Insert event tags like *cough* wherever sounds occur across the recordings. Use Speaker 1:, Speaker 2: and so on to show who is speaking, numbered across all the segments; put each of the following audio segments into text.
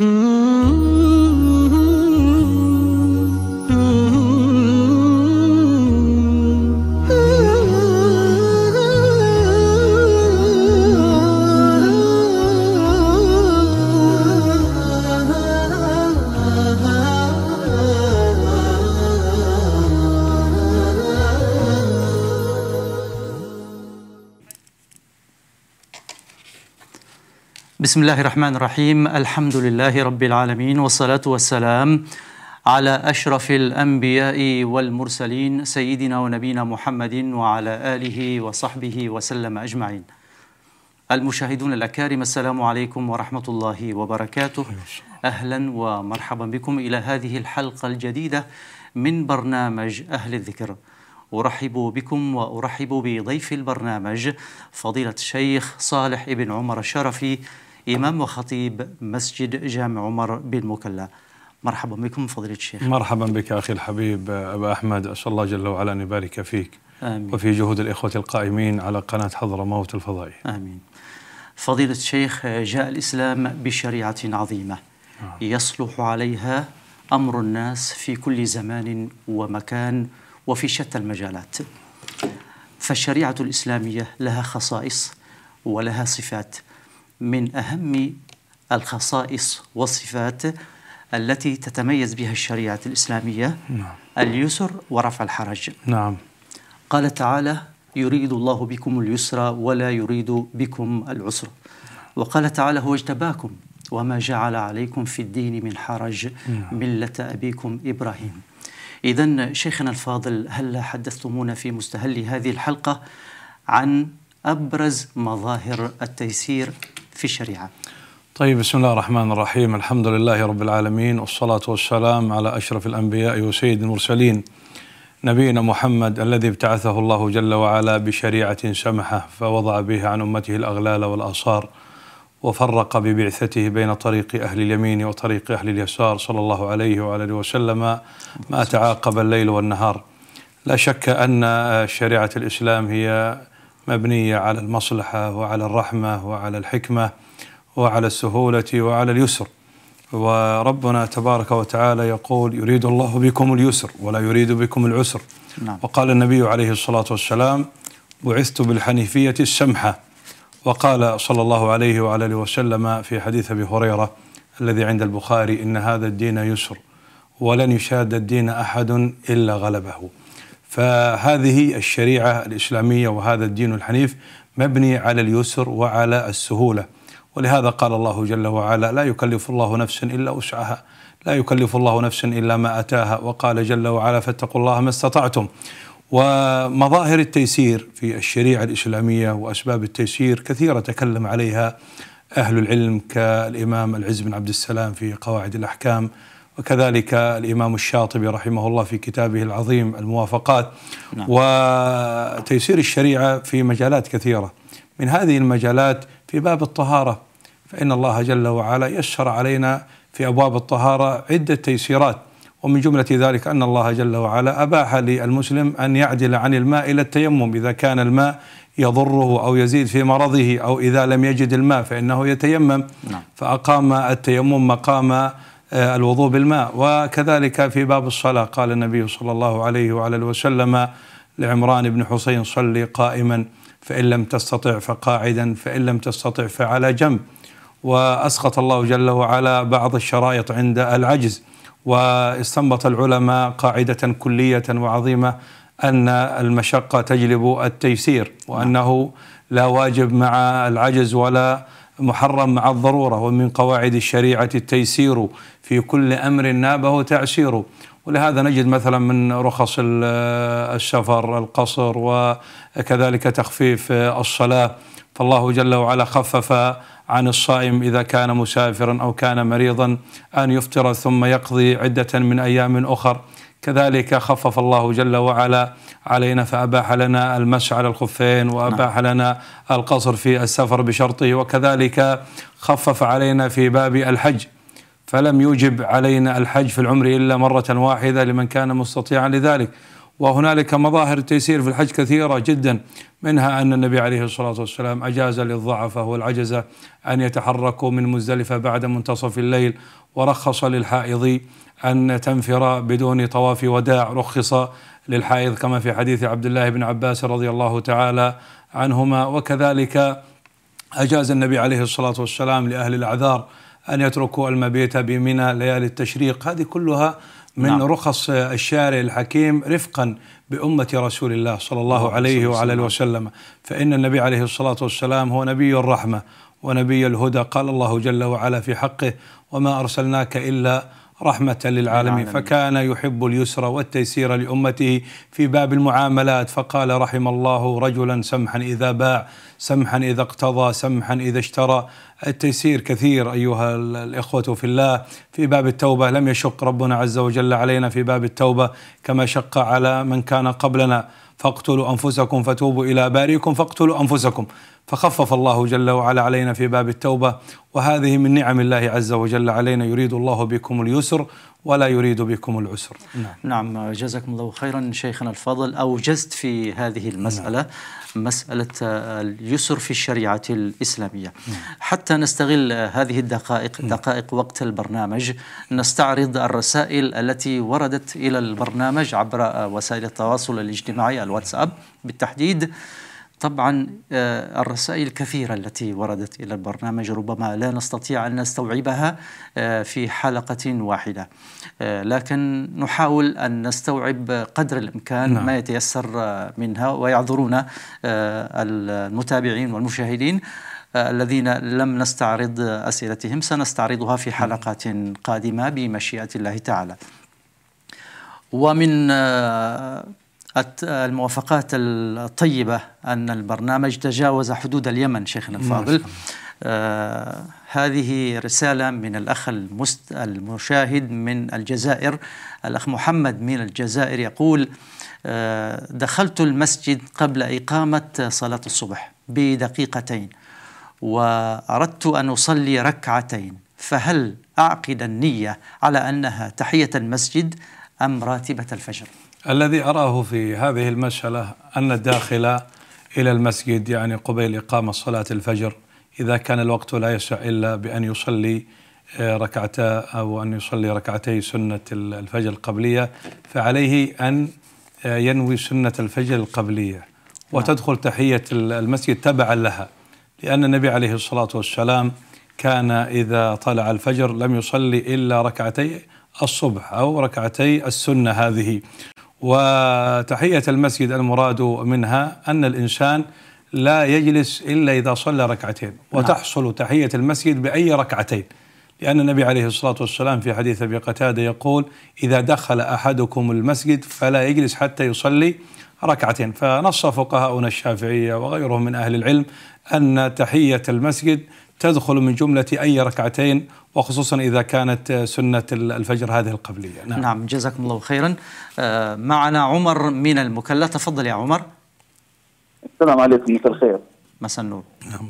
Speaker 1: Hmm.
Speaker 2: بسم الله الرحمن الرحيم الحمد لله رب العالمين والصلاة والسلام على أشرف الأنبياء والمرسلين سيدنا ونبينا محمد وعلى آله وصحبه وسلم أجمعين المشاهدون الأكارم السلام عليكم ورحمة الله وبركاته أهلا ومرحبا بكم إلى هذه الحلقة الجديدة من برنامج أهل الذكر أرحب بكم وأرحب بضيف البرنامج فضيلة الشيخ صالح ابن عمر الشرفي إمام وخطيب مسجد جامع عمر بالمكلا مرحبا بكم فضيلة الشيخ
Speaker 3: مرحبا بك أخي الحبيب أبا أحمد أسأل الله جل وعلا أن يبارك فيك آمين. وفي جهود الإخوة القائمين على قناة حضرموت الفضائي آمين فضيلة الشيخ جاء الإسلام بشريعة عظيمة
Speaker 2: نعم. يصلح عليها أمر الناس في كل زمان ومكان وفي شتى المجالات فالشريعة الإسلامية لها خصائص ولها صفات من أهم الخصائص والصفات التي تتميز بها الشريعة الإسلامية نعم. اليسر ورفع الحرج نعم قال تعالى يريد الله بكم اليسر ولا يريد بكم العسر وقال تعالى هو اجتباكم وما جعل عليكم في الدين من حرج نعم. ملة أبيكم إبراهيم إذا شيخنا الفاضل هل حدثتمونا في مستهل هذه الحلقة عن أبرز مظاهر التيسير في الشريعة
Speaker 3: طيب بسم الله الرحمن الرحيم الحمد لله رب العالمين والصلاة والسلام على أشرف الأنبياء وسيد المرسلين نبينا محمد الذي ابتعثه الله جل وعلا بشريعة سمحة فوضع بها عن أمته الأغلال والآصار وفرق ببعثته بين طريق أهل اليمين وطريق أهل اليسار صلى الله عليه وعلى آله وسلم ما تعاقب الليل والنهار لا شك أن شريعة الإسلام هي مبنية على المصلحة وعلى الرحمة وعلى الحكمة وعلى السهولة وعلى اليسر وربنا تبارك وتعالى يقول يريد الله بكم اليسر ولا يريد بكم العسر نعم. وقال النبي عليه الصلاة والسلام بعثت بالحنيفية السمحة وقال صلى الله عليه وعلى اله وسلم في حديث ابي هريره الذي عند البخاري ان هذا الدين يسر ولن يشاد الدين احد الا غلبه فهذه الشريعة الإسلامية وهذا الدين الحنيف مبني على اليسر وعلى السهولة ولهذا قال الله جل وعلا لا يكلف الله نفسا إلا وسعها لا يكلف الله نفسا إلا ما أتاها وقال جل وعلا فاتقوا الله ما استطعتم ومظاهر التيسير في الشريعة الإسلامية وأسباب التيسير كثيرة تكلم عليها أهل العلم كالإمام العز بن عبد السلام في قواعد الأحكام وكذلك الإمام الشاطبي رحمه الله في كتابه العظيم الموافقات نعم. وتيسير الشريعة في مجالات كثيرة من هذه المجالات في باب الطهارة فإن الله جل وعلا يسر علينا في أبواب الطهارة عدة تيسيرات ومن جملة ذلك أن الله جل وعلا أباح للمسلم أن يعدل عن الماء إلى التيمم إذا كان الماء يضره أو يزيد في مرضه أو إذا لم يجد الماء فإنه يتيمم نعم. فأقام التيمم مقام آه، الوضوء بالماء وكذلك في باب الصلاة قال النبي صلى الله عليه وعلى وسلم لعمران بن حسين صلي قائما فإن لم تستطع فقاعدا فإن لم تستطع فعلى جنب وأسقط الله جل وعلا بعض الشرائط عند العجز واستنبط العلماء قاعدة كلية وعظيمة أن المشقة تجلب التيسير وأنه لا واجب مع العجز ولا محرم مع الضرورة ومن قواعد الشريعة التيسير في كل أمر نابه تعسيره ولهذا نجد مثلا من رخص السفر القصر وكذلك تخفيف الصلاة فالله جل وعلا خفف عن الصائم إذا كان مسافرا أو كان مريضا أن يفطر ثم يقضي عدة من أيام أخر كذلك خفف الله جل وعلا علينا فأباح لنا المس على الخفين وأباح نعم. لنا القصر في السفر بشرطه وكذلك خفف علينا في باب الحج فلم يوجب علينا الحج في العمر إلا مرة واحدة لمن كان مستطيعا لذلك وهنالك مظاهر التيسير في الحج كثيرة جدا منها أن النبي عليه الصلاة والسلام أجاز للضعفة والعجزة أن يتحركوا من مزدلفة بعد منتصف الليل ورخص للحائض أن تنفر بدون طواف وداع رخص للحائض كما في حديث عبد الله بن عباس رضي الله تعالى عنهما وكذلك أجاز النبي عليه الصلاة والسلام لأهل الأعذار أن يتركوا المبيت بمنى ليالي التشريق هذه كلها من نعم. رخص الشارع الحكيم رفقا بأمة رسول الله صلى الله عليه وعلى آله وسلم فإن النبي عليه الصلاة والسلام هو نبي الرحمة ونبي الهدى قال الله جل وعلا في حقه وما أرسلناك إلا رحمة للعالمين فكان يحب اليسر والتيسير لأمته في باب المعاملات فقال رحم الله رجلا سمحا إذا باع سمحا إذا اقتضى سمحا إذا اشترى التيسير كثير أيها الإخوة في الله في باب التوبة لم يشق ربنا عز وجل علينا في باب التوبة كما شق على من كان قبلنا فاقتلوا أنفسكم فتوبوا إلى بارئكم فاقتلوا أنفسكم فخفف الله جل وعلا علينا في باب التوبة وهذه من نعم الله عز وجل علينا يريد الله بكم اليسر ولا يريد بكم العسر
Speaker 2: نعم, نعم جزاكم الله خيرا شيخنا الفاضل أوجزت في هذه المسألة نعم. مسألة آه، اليسر في الشريعة الإسلامية حتى نستغل آه، هذه الدقائق دقائق وقت البرنامج نستعرض الرسائل التي وردت إلى البرنامج عبر آه، وسائل التواصل الاجتماعي الواتساب بالتحديد طبعا آه، الرسائل كثيرة التي وردت إلى البرنامج ربما لا نستطيع أن نستوعبها آه، في حلقة واحدة آه، لكن نحاول أن نستوعب قدر الإمكان نعم. ما يتيسر منها ويعذرون المتابعين والمشاهدين الذين لم نستعرض أسئلتهم سنستعرضها في نعم. حلقات قادمة بمشيئة الله تعالى ومن الموافقات الطيبة أن البرنامج تجاوز حدود اليمن شيخنا الفاضل آه هذه رسالة من الأخ المست... المشاهد من الجزائر الأخ محمد من الجزائر يقول آه دخلت المسجد قبل إقامة صلاة الصبح بدقيقتين وأردت أن أصلي ركعتين فهل أعقد النية على أنها تحية المسجد أم راتبة الفجر؟
Speaker 3: الذي أراه في هذه المسألة أن الداخل إلى المسجد يعني قبيل إقامة صلاة الفجر إذا كان الوقت لا يسع إلا بأن يصلي آه، ركعتا أو أن يصلي ركعتي سنة الفجر القبلية فعليه أن آه، ينوي سنة الفجر القبلية نعم. وتدخل تحية المسجد تبعا لها لأن النبي عليه الصلاة والسلام كان إذا طلع الفجر لم يصلي إلا ركعتي الصبح أو ركعتي السنة هذه وتحية المسجد المراد منها أن الإنسان لا يجلس إلا إذا صلى ركعتين نعم. وتحصل تحية المسجد بأي ركعتين لأن النبي عليه الصلاة والسلام في حديث أبي قتادة يقول إذا دخل أحدكم المسجد فلا يجلس حتى يصلي ركعتين فنص فقهاؤنا الشافعية وغيرهم من أهل العلم أن تحية المسجد تدخل من جملة أي ركعتين وخصوصا إذا كانت سنة الفجر هذه القبلية نعم, نعم جزاكم الله خيرا آه، معنا
Speaker 2: عمر من المكلة تفضل يا عمر السلام عليكم مساء الخير مساء النور نعم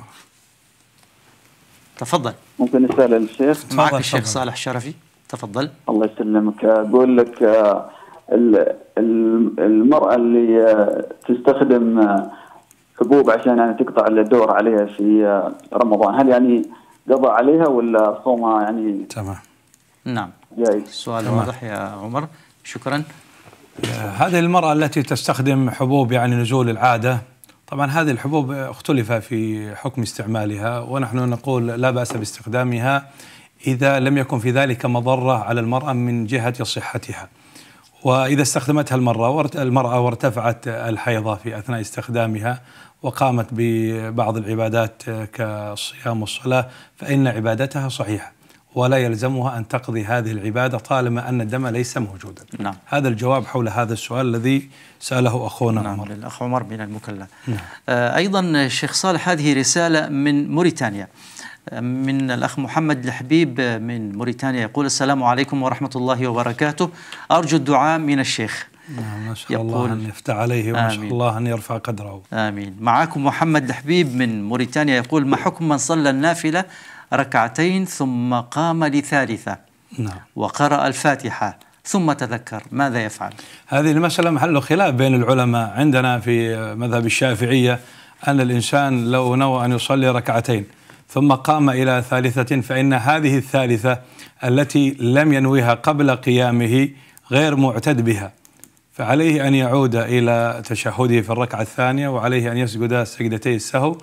Speaker 2: تفضل ممكن نسأل الشيخ معك الشيخ صالح الشرفي تفضل
Speaker 4: الله يسلمك أقول لك آه، المرأة اللي آه، تستخدم حبوب عشان يعني تقطع الدور عليها في آه، رمضان هل يعني قضى عليها ولا صومها يعني تمام
Speaker 2: نعم جاي. سؤال واضح يا عمر شكرا
Speaker 3: آه، هذه المرأة التي تستخدم حبوب يعني نزول العادة طبعا هذه الحبوب اختلف في حكم استعمالها ونحن نقول لا بأس باستخدامها إذا لم يكن في ذلك مضرة على المرأة من جهة صحتها وإذا استخدمتها المرأة المرأة وارتفعت الحيضة في أثناء استخدامها وقامت ببعض العبادات كالصيام والصلاة فإن عبادتها صحيحة ولا يلزمها أن تقضي هذه العبادة طالما أن الدم ليس موجودا نعم. هذا الجواب حول هذا السؤال الذي سأله أخونا نعم عمر الأخ عمر بن المكلة نعم. آه، أيضا شيخ صالح
Speaker 2: هذه رسالة من موريتانيا آه، من الأخ محمد الحبيب آه، من موريتانيا يقول السلام عليكم ورحمة الله وبركاته أرجو الدعاء من الشيخ نعم
Speaker 3: نسأل الله أن يفتح
Speaker 2: عليه شاء الله
Speaker 3: أن يرفع قدره
Speaker 2: آمين معكم محمد الحبيب من موريتانيا يقول ما حكم من صلى النافلة ركعتين ثم قام لثالثة نعم. وقرأ الفاتحة ثم تذكر ماذا يفعل
Speaker 3: هذه المسألة محل خلاف بين العلماء عندنا في مذهب الشافعية أن الإنسان لو نوى أن يصلي ركعتين ثم قام إلى ثالثة فإن هذه الثالثة التي لم ينويها قبل قيامه غير معتد بها فعليه أن يعود إلى تشهده في الركعة الثانية وعليه أن يسجد سجدتي السهو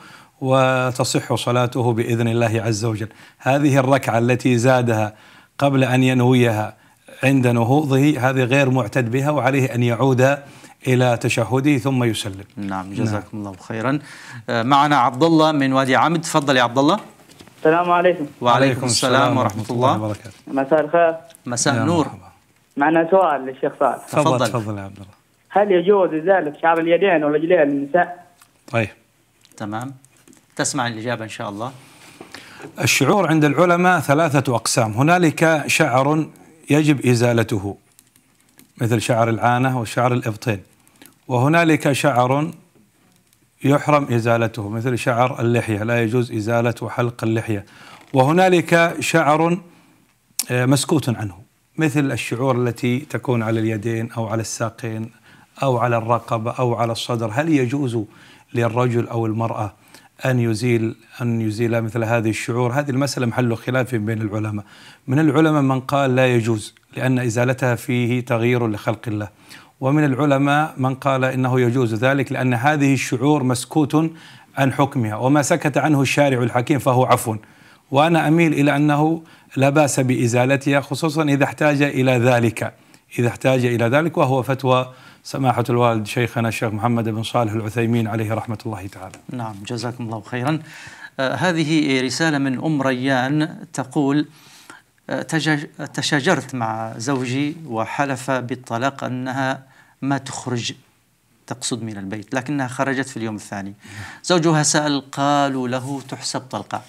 Speaker 3: وتصح صلاته بإذن الله عز وجل هذه الركعة التي زادها قبل أن ينويها عند نهوضه هذه غير معتد بها وعليه أن يعود إلى تشهده ثم يسلم نعم, نعم. جزاكم
Speaker 2: نعم. الله خيرا آه، معنا عبد الله من وادي عمد تفضل يا عبد الله
Speaker 3: السلام عليكم وعليكم السلام, السلام ورحمة الله, الله وبركاته
Speaker 4: مساء الخير
Speaker 2: مساء النور مرحبا.
Speaker 4: معنا سؤال للشيخ صالح تفضل
Speaker 2: تفضل يا عبد الله
Speaker 4: هل يجوز إزالة شعر اليدين والرجلين للنساء؟
Speaker 3: طيب تمام
Speaker 2: تسمع الإجابة إن شاء الله
Speaker 3: الشعور عند العلماء ثلاثة أقسام هنالك شعر يجب إزالته مثل شعر العانة وشعر الإبطين وهنالك شعر يحرم إزالته مثل شعر اللحية لا يجوز إزالة وحلق اللحية وهنالك شعر آه، مسكوت عنه مثل الشعور التي تكون على اليدين أو على الساقين أو على الرقبة أو على الصدر هل يجوز للرجل أو المرأة أن يزيل أن يزيل مثل هذه الشعور هذه المسألة محل خلاف بين العلماء من العلماء من قال لا يجوز لأن إزالتها فيه تغيير لخلق الله ومن العلماء من قال إنه يجوز ذلك لأن هذه الشعور مسكوت عن حكمها وما سكت عنه الشارع الحكيم فهو عفو وأنا أميل إلى أنه لا باس بازالتها خصوصا اذا احتاج الى ذلك اذا احتاج الى ذلك وهو فتوى سماحة الوالد شيخنا الشيخ محمد بن صالح العثيمين عليه رحمة الله تعالى
Speaker 2: نعم جزاكم الله خيرا آه هذه رسالة من أم ريان تقول آه تشاجرت مع زوجي وحلف بالطلاق أنها ما تخرج تقصد من البيت لكنها خرجت في اليوم الثاني نعم. زوجها سأل قالوا له تحسب طلقة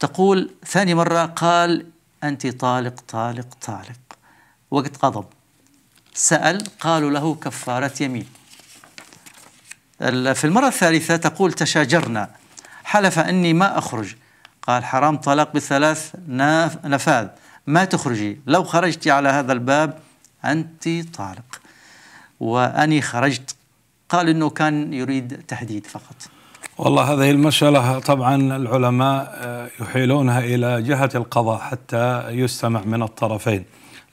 Speaker 2: تقول ثاني مرة قال أنت طالق طالق طالق وقت غضب سأل قالوا له كفارة يمين في المرة الثالثة تقول تشاجرنا حلف أني ما أخرج قال حرام طلاق بثلاث نفاذ ما تخرجي لو خرجت على هذا الباب أنت طالق وأني خرجت قال أنه كان يريد تهديد فقط
Speaker 3: والله هذه المسألة طبعا العلماء آه، يحيلونها إلى جهة القضاء حتى يستمع من الطرفين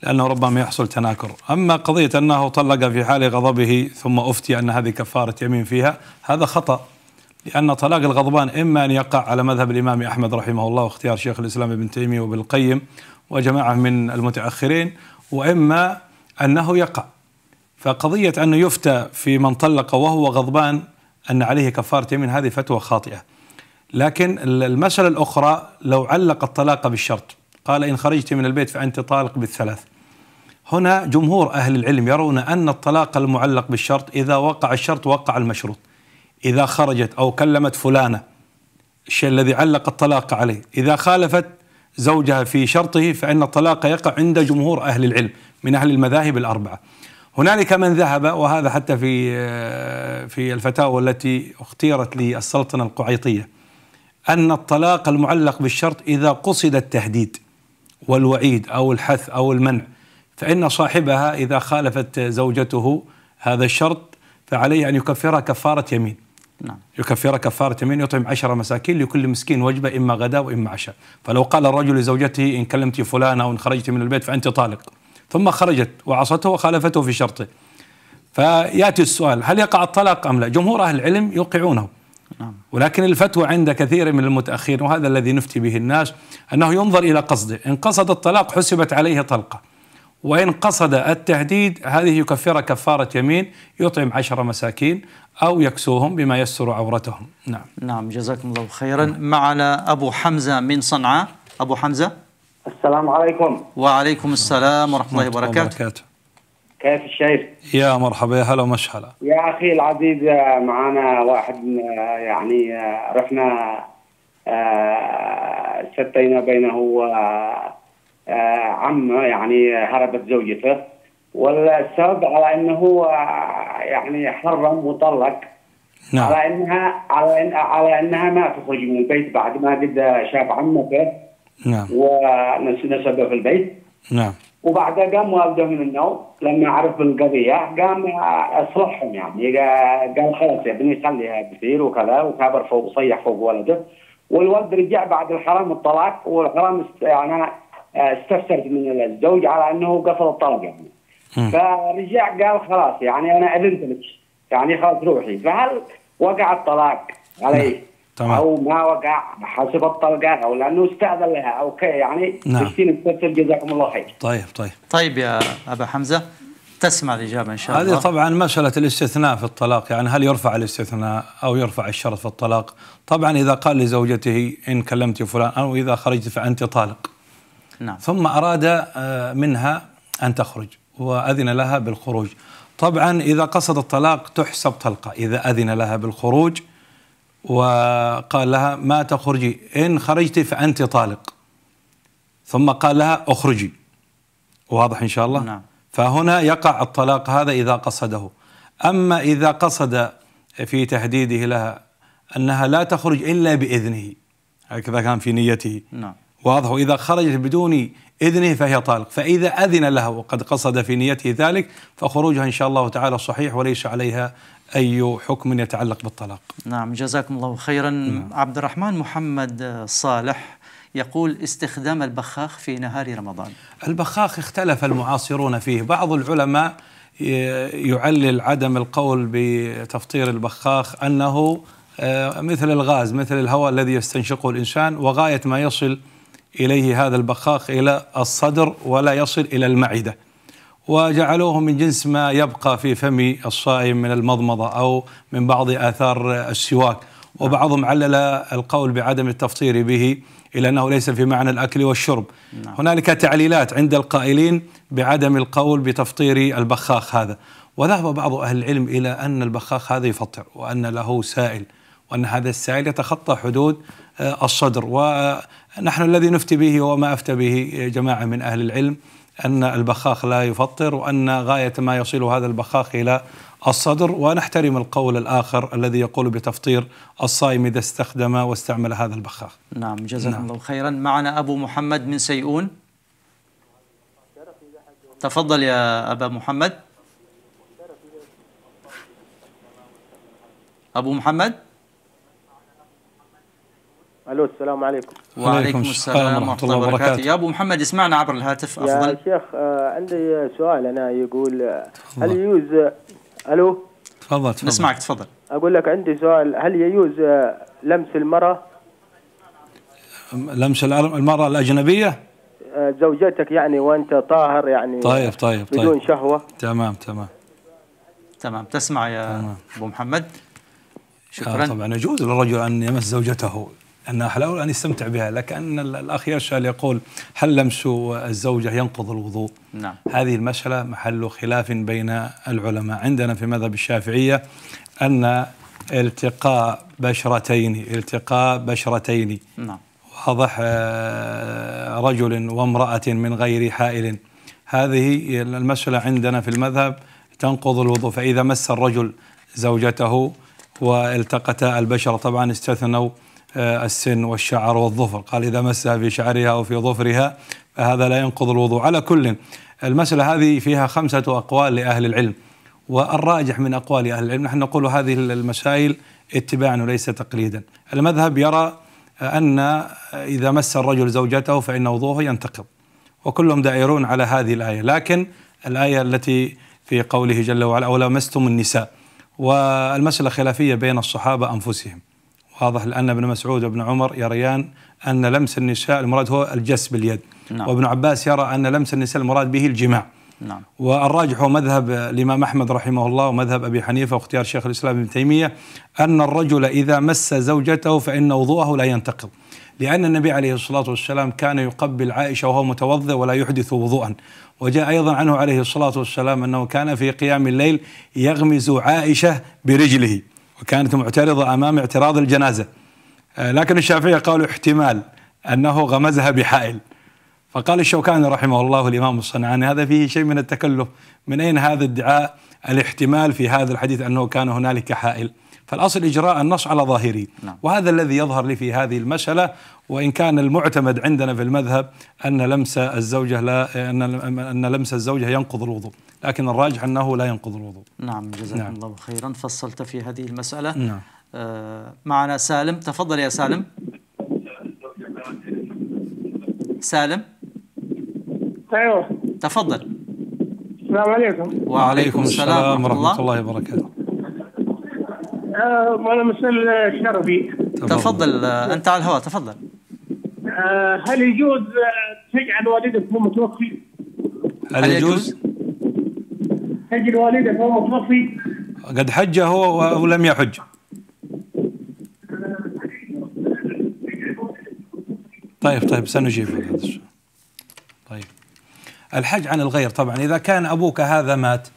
Speaker 3: لأنه ربما يحصل تناكر أما قضية أنه طلق في حال غضبه ثم أفتي أن هذه كفارة يمين فيها هذا خطأ لأن طلاق الغضبان إما أن يقع على مذهب الإمام أحمد رحمه الله واختيار شيخ الإسلام ابن تيمية وابن القيم وجماعة من المتأخرين وإما أنه يقع فقضية أنه يفتى في من طلق وهو غضبان أن عليه كفارة يمين هذه فتوى خاطئة لكن المسألة الأخرى لو علق الطلاق بالشرط قال إن خرجت من البيت فأنت طالق بالثلاث هنا جمهور أهل العلم يرون أن الطلاق المعلق بالشرط إذا وقع الشرط وقع المشروط إذا خرجت أو كلمت فلانة الشيء الذي علق الطلاق عليه إذا خالفت زوجها في شرطه فإن الطلاق يقع عند جمهور أهل العلم من أهل المذاهب الأربعة هنالك من ذهب وهذا حتى في آه، في الفتاوى التي اختيرت للسلطنه القعيطيه ان الطلاق المعلق بالشرط اذا قصد التهديد والوعيد او الحث او المنع فان صاحبها اذا خالفت زوجته هذا الشرط فعليه ان يكفرها كفاره يمين نعم. يكفر كفارة يمين يطعم عشرة مساكين لكل مسكين وجبة إما غداء وإما عشاء فلو قال الرجل لزوجته إن كلمت فلانة أو إن خرجت من البيت فأنت طالق ثم خرجت وعصته وخالفته في شرطه فياتي السؤال هل يقع الطلاق ام لا؟ جمهور اهل العلم يوقعونه نعم. ولكن الفتوى عند كثير من المتاخرين وهذا الذي نفتي به الناس انه ينظر الى قصده، ان قصد الطلاق حسبت عليه طلقه وان قصد التهديد هذه يكفر كفاره يمين يطعم عشر مساكين او يكسوهم بما يستر عورتهم، نعم. نعم جزاكم الله خيرا،
Speaker 2: معنا ابو حمزه من صنعاء، ابو حمزه
Speaker 3: السلام عليكم
Speaker 2: وعليكم السلام ورحمة الله وبركاته,
Speaker 3: وبركاته. كيف الشيخ؟ يا مرحبا يا هلا ومشهلا
Speaker 4: يا أخي العزيز آه، معنا واحد آه، يعني آه، رحنا شتينا بينه وعمه يعني هربت زوجته والسبب على انه يعني حرم وطلق نعم. على انها على إن على انها ما تخرج من البيت بعد ما قد شاف عمه نعم ونسبه في البيت نعم وبعدها قام والده من النوم لما عرف القضيه قام اصلحهم يعني قال خلاص يا ابني خليها كثير وكذا وكابر فوق صيح فوق ولده والولد رجع بعد الحرام الطلاق والحرام يعني استفسرت من الزوج على انه قفل الطلاق يعني فرجع قال خلاص يعني انا اذنت لك يعني خلاص روحي فهل وقع الطلاق عليه؟
Speaker 3: تمام.
Speaker 1: او
Speaker 4: ما وقع حسب الطلقه او لانه استاذن لها او كي يعني نعم
Speaker 2: جزاكم الله خير طيب طيب طيب يا ابا حمزه تسمع الإجابة إن شاء الله هذه
Speaker 3: طبعا مسألة الاستثناء في الطلاق يعني هل يرفع الاستثناء أو يرفع الشرط في الطلاق طبعا إذا قال لزوجته إن كلمت فلان أو إذا خرجت فأنت طالق نعم. ثم أراد آه، منها أن تخرج وأذن لها بالخروج طبعا إذا قصد الطلاق تحسب طلقة إذا أذن لها بالخروج وقال لها ما تخرجي إن خرجت فأنت طالق ثم قال لها أخرجي واضح إن شاء الله نعم. فهنا يقع الطلاق هذا إذا قصده أما إذا قصد في تهديده لها أنها لا تخرج إلا بإذنه هكذا كان في نيته نعم واضح وإذا خرجت بدون إذنه فهي طالق فإذا أذن لها وقد قصد في نيته ذلك فخروجها إن شاء الله تعالى صحيح وليس عليها أي حكم يتعلق بالطلاق
Speaker 2: نعم جزاكم الله خيرا نعم. عبد الرحمن محمد صالح يقول استخدام البخاخ في نهار رمضان
Speaker 3: البخاخ اختلف المعاصرون فيه بعض العلماء يعلل عدم القول بتفطير البخاخ أنه آه، مثل الغاز مثل الهواء الذي يستنشقه الإنسان وغاية ما يصل إليه هذا البخاخ إلى الصدر ولا يصل إلى المعدة وجعلوه من جنس ما يبقى في فم الصائم من المضمضة أو من بعض آثار السواك وبعضهم علل القول بعدم التفطير به إلى أنه ليس في معنى الأكل والشرب نعم. هنالك تعليلات عند القائلين بعدم القول بتفطير البخاخ هذا وذهب بعض أهل العلم إلى أن البخاخ هذا يفطر وأن له سائل وأن هذا السائل يتخطى حدود آه، الصدر ونحن الذي نفتي به وما أفتى به آه، جماعة من أهل العلم أن البخاخ لا يفطر وأن غاية ما يصل هذا البخاخ إلى الصدر ونحترم القول الآخر الذي يقول بتفطير الصائم إذا استخدم واستعمل هذا البخاخ نعم جزاكم نعم. الله
Speaker 2: خيرا معنا أبو محمد من سيئون تفضل يا أبا محمد أبو محمد
Speaker 4: الو السلام عليكم
Speaker 2: وعليكم السلام ورحمه الله وبركاته يا ابو محمد اسمعنا عبر الهاتف افضل يا
Speaker 4: شيخ آه عندي سؤال انا يقول آه، هل يجوز آه، الو
Speaker 3: تفضل تفضل نسمعك تفضل
Speaker 4: اقول لك عندي سؤال هل يجوز آه، لمس المراه
Speaker 3: لمس المراه الاجنبيه
Speaker 4: زوجتك يعني وانت طاهر يعني طيب طيب, طيب. بدون طيب. شهوه
Speaker 3: تمام تمام تمام تسمع يا تمام. ابو محمد شكرا آه طبعا يجوز للرجل ان يمس زوجته أنها حلاوة أن يستمتع بها لكن الأخ يرشال يقول هل لمس الزوجة ينقض الوضوء نعم. هذه المسألة محل خلاف بين العلماء عندنا في مذهب الشافعية أن التقاء بشرتين التقاء بشرتين نعم. واضح آه، رجل وامرأة من غير حائل هذه المسألة عندنا في المذهب تنقض الوضوء فإذا مس الرجل زوجته والتقتا البشرة طبعا استثنوا آه، السن والشعر والظفر قال إذا مسها في شعرها أو في ظفرها فهذا لا ينقض الوضوء على كل المسألة هذه فيها خمسة أقوال لأهل العلم والراجح من أقوال أهل العلم نحن نقول هذه المسائل اتباعا وليس تقليدا المذهب يرى أن إذا مس الرجل زوجته فإن وضوءه ينتقض وكلهم دائرون على هذه الآية لكن الآية التي في قوله جل وعلا أو لمستم النساء والمسألة خلافية بين الصحابة أنفسهم واضح لأن ابن مسعود وابن عمر يريان أن لمس النساء المراد هو الجس باليد نعم. وابن عباس يرى أن لمس النساء المراد به الجماع نعم. والراجح هو مذهب الإمام أحمد رحمه الله ومذهب أبي حنيفة واختيار شيخ الإسلام ابن تيمية أن الرجل إذا مس زوجته فإن وضوءه لا ينتقض لأن النبي عليه الصلاة والسلام كان يقبل عائشة وهو متوضئ ولا يحدث وضوءا وجاء أيضا عنه عليه الصلاة والسلام أنه كان في قيام الليل يغمز عائشة برجله وكانت معترضة أمام اعتراض الجنازة آه، لكن الشافعية قالوا احتمال أنه غمزها بحائل فقال الشوكاني رحمه الله الإمام الصنعاني هذا فيه شيء من التكلف من أين هذا الدعاء الاحتمال في هذا الحديث أنه كان هنالك حائل فالأصل إجراء النص على ظاهره نعم. وهذا الذي يظهر لي في هذه المسألة وإن كان المعتمد عندنا في المذهب أن لمس الزوجة لا أن لمس الزوجة ينقض الوضوء لكن الراجح أنه لا ينقض الوضوء
Speaker 2: نعم جزاكم نعم. الله خيرا فصلت في هذه المسألة نعم. آه معنا سالم تفضل يا سالم سالم ايوه تفضل السلام عليكم وعليكم السلام ورحمة الله, الله وبركاته
Speaker 4: آه انا مسأل شرفي
Speaker 2: تفضل, تفضل. آه انت على الهواء تفضل
Speaker 4: آه هل يجوز تجعل والدك مو متوفي؟
Speaker 3: هل يجوز؟
Speaker 4: حج الوالدة فهو متوفي
Speaker 3: قد حج هو ولم يحج طيب طيب سنجيب طيب الحج عن الغير طبعا إذا كان أبوك هذا مات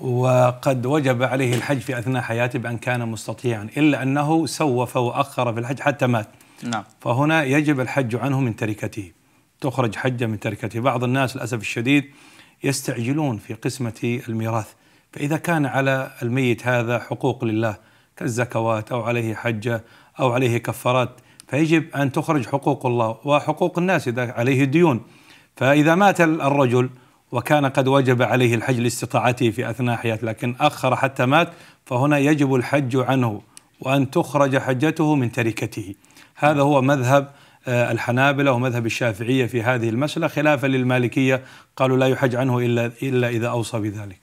Speaker 3: وقد وجب عليه الحج في أثناء حياته بأن كان مستطيعا إلا أنه سوف وأخر في الحج حتى مات نعم. فهنا يجب الحج عنه من تركته تخرج حجة من تركته بعض الناس للأسف الشديد يستعجلون في قسمة الميراث فإذا كان على الميت هذا حقوق لله كالزكوات أو عليه حجة أو عليه كفارات فيجب أن تخرج حقوق الله وحقوق الناس إذا عليه ديون فإذا مات الرجل وكان قد وجب عليه الحج لاستطاعته في أثناء حياته لكن أخر حتى مات فهنا يجب الحج عنه وأن تخرج حجته من تركته هذا هو مذهب آه، الحنابلة ومذهب الشافعية في هذه المسألة خلافا للمالكية قالوا لا يحج عنه إلا, إلا إذا أوصى بذلك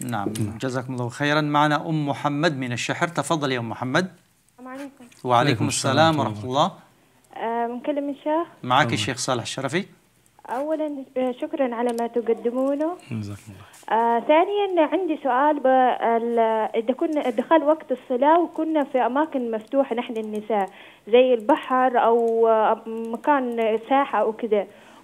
Speaker 3: نعم, نعم. جزاكم الله خيرا
Speaker 2: معنا أم محمد من الشحر تفضل يا أم محمد
Speaker 4: عليكم.
Speaker 3: وعليكم السلام ورحمة
Speaker 2: الله
Speaker 4: بنكلم أه الشيخ
Speaker 2: معك الشيخ صالح الشرفي
Speaker 4: أولا آه، شكرا على ما تقدمونه جزاكم الله آه ثانيا عندي سؤال إذا كنا دخل وقت الصلاة وكنا في أماكن مفتوحة نحن النساء زي البحر أو آه، مكان ساحة أو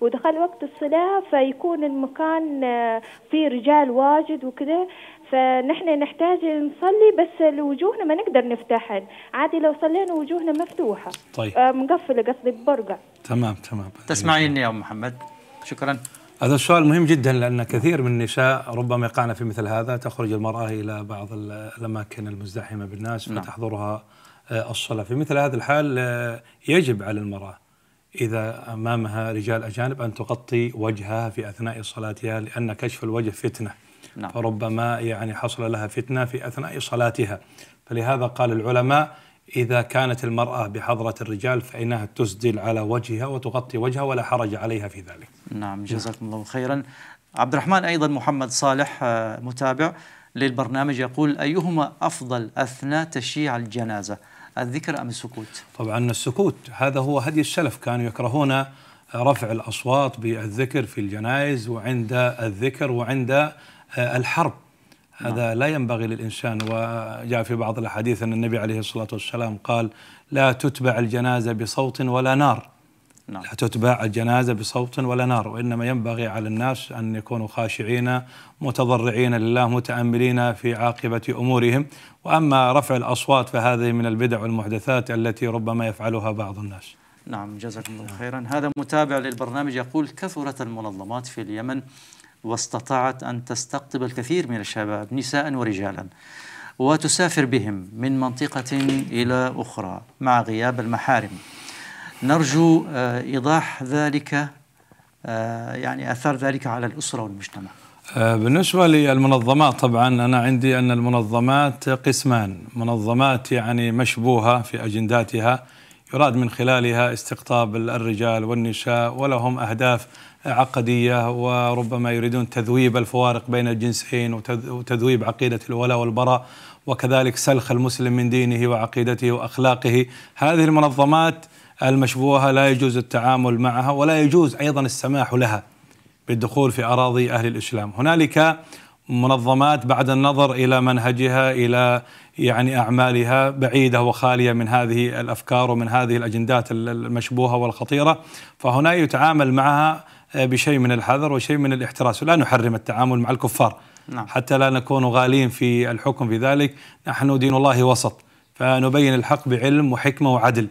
Speaker 4: ودخل وقت الصلاة فيكون المكان آه فيه رجال واجد وكذا فنحن نحتاج نصلي بس وجوهنا ما نقدر نفتحها عادي لو صلينا وجوهنا مفتوحة طيب آه، مقفلة قصدي ببرقع
Speaker 3: تمام تمام تسمعيني يا أم محمد شكرا هذا السؤال مهم جدا لان كثير من النساء ربما يقعن في مثل هذا تخرج المراه الى بعض الاماكن المزدحمه بالناس نعم. فتحضرها آه، الصلاه في مثل هذا الحال آه، يجب على المراه اذا امامها رجال اجانب ان تغطي وجهها في اثناء صلاتها لان كشف الوجه فتنه نعم. فربما يعني حصل لها فتنه في اثناء صلاتها فلهذا قال العلماء إذا كانت المرأة بحضرة الرجال فإنها تسدل على وجهها وتغطي وجهها ولا حرج عليها في ذلك نعم جزاكم الله خيرا عبد الرحمن أيضا محمد صالح آه، متابع للبرنامج
Speaker 2: يقول أيهما أفضل أثناء تشييع الجنازة الذكر أم السكوت
Speaker 3: طبعا السكوت هذا هو هدي السلف كانوا يكرهون رفع الأصوات بالذكر في الجنائز وعند الذكر وعند آه، الحرب هذا نعم. لا ينبغي للإنسان وجاء في بعض الأحاديث أن النبي عليه الصلاة والسلام قال لا تتبع الجنازة بصوت ولا نار نعم. لا تتباع الجنازة بصوت ولا نار وإنما ينبغي على الناس أن يكونوا خاشعين متضرعين لله متأملين في عاقبة أمورهم وأما رفع الأصوات فهذه من البدع والمحدثات التي ربما يفعلها بعض الناس
Speaker 2: نعم جزاكم الله خيرا هذا متابع للبرنامج يقول كثرت المنظمات في اليمن واستطاعت أن تستقطب الكثير من الشباب نساء ورجالا وتسافر بهم من منطقة إلى أخرى مع غياب المحارم نرجو آه، إيضاح ذلك آه، يعني أثار ذلك على الأسرة والمجتمع
Speaker 3: آه، بالنسبة للمنظمات طبعا أنا عندي أن المنظمات قسمان منظمات يعني مشبوهة في أجنداتها يراد من خلالها استقطاب الرجال والنساء ولهم أهداف عقدية وربما يريدون تذويب الفوارق بين الجنسين وتذويب عقيدة الولاء والبراء وكذلك سلخ المسلم من دينه وعقيدته وأخلاقه هذه المنظمات المشبوهة لا يجوز التعامل معها ولا يجوز أيضا السماح لها بالدخول في أراضي أهل الإسلام هنالك منظمات بعد النظر إلى منهجها إلى يعني أعمالها بعيدة وخالية من هذه الأفكار ومن هذه الأجندات المشبوهة والخطيرة فهنا يتعامل معها بشيء من الحذر وشيء من الاحتراس لا نحرم التعامل مع الكفار نعم. حتى لا نكون غالين في الحكم في ذلك نحن دين الله وسط فنبين الحق بعلم وحكمة وعدل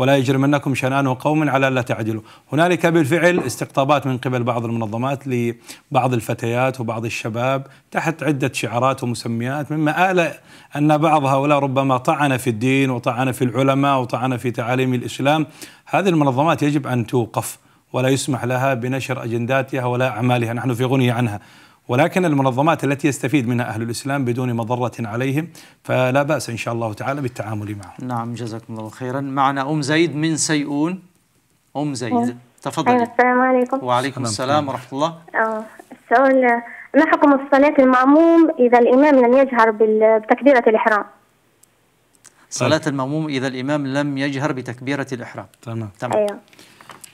Speaker 3: ولا يجرمنكم شنآن قوم على ألا تعدلوا هنالك بالفعل استقطابات من قبل بعض المنظمات لبعض الفتيات وبعض الشباب تحت عدة شعارات ومسميات مما آل أن بعض هؤلاء ربما طعن في الدين وطعن في العلماء وطعن في تعاليم الإسلام هذه المنظمات يجب أن توقف ولا يسمح لها بنشر أجنداتها ولا أعمالها نحن في غنية عنها ولكن المنظمات التي يستفيد منها أهل الإسلام بدون مضرة عليهم فلا بأس إن شاء الله تعالى بالتعامل معهم نعم جزاكم الله خيرا معنا أم زيد من سيئون أم زيد تفضلي أيوة،
Speaker 4: السلام عليكم وعليكم السلام ورحمة الله السؤال ما حكم صلاة المأموم إذا الإمام لم يجهر بتكبيرة الإحرام؟
Speaker 2: صلاة المأموم إذا الإمام لم يجهر بتكبيرة الإحرام تمام تمام أيوة.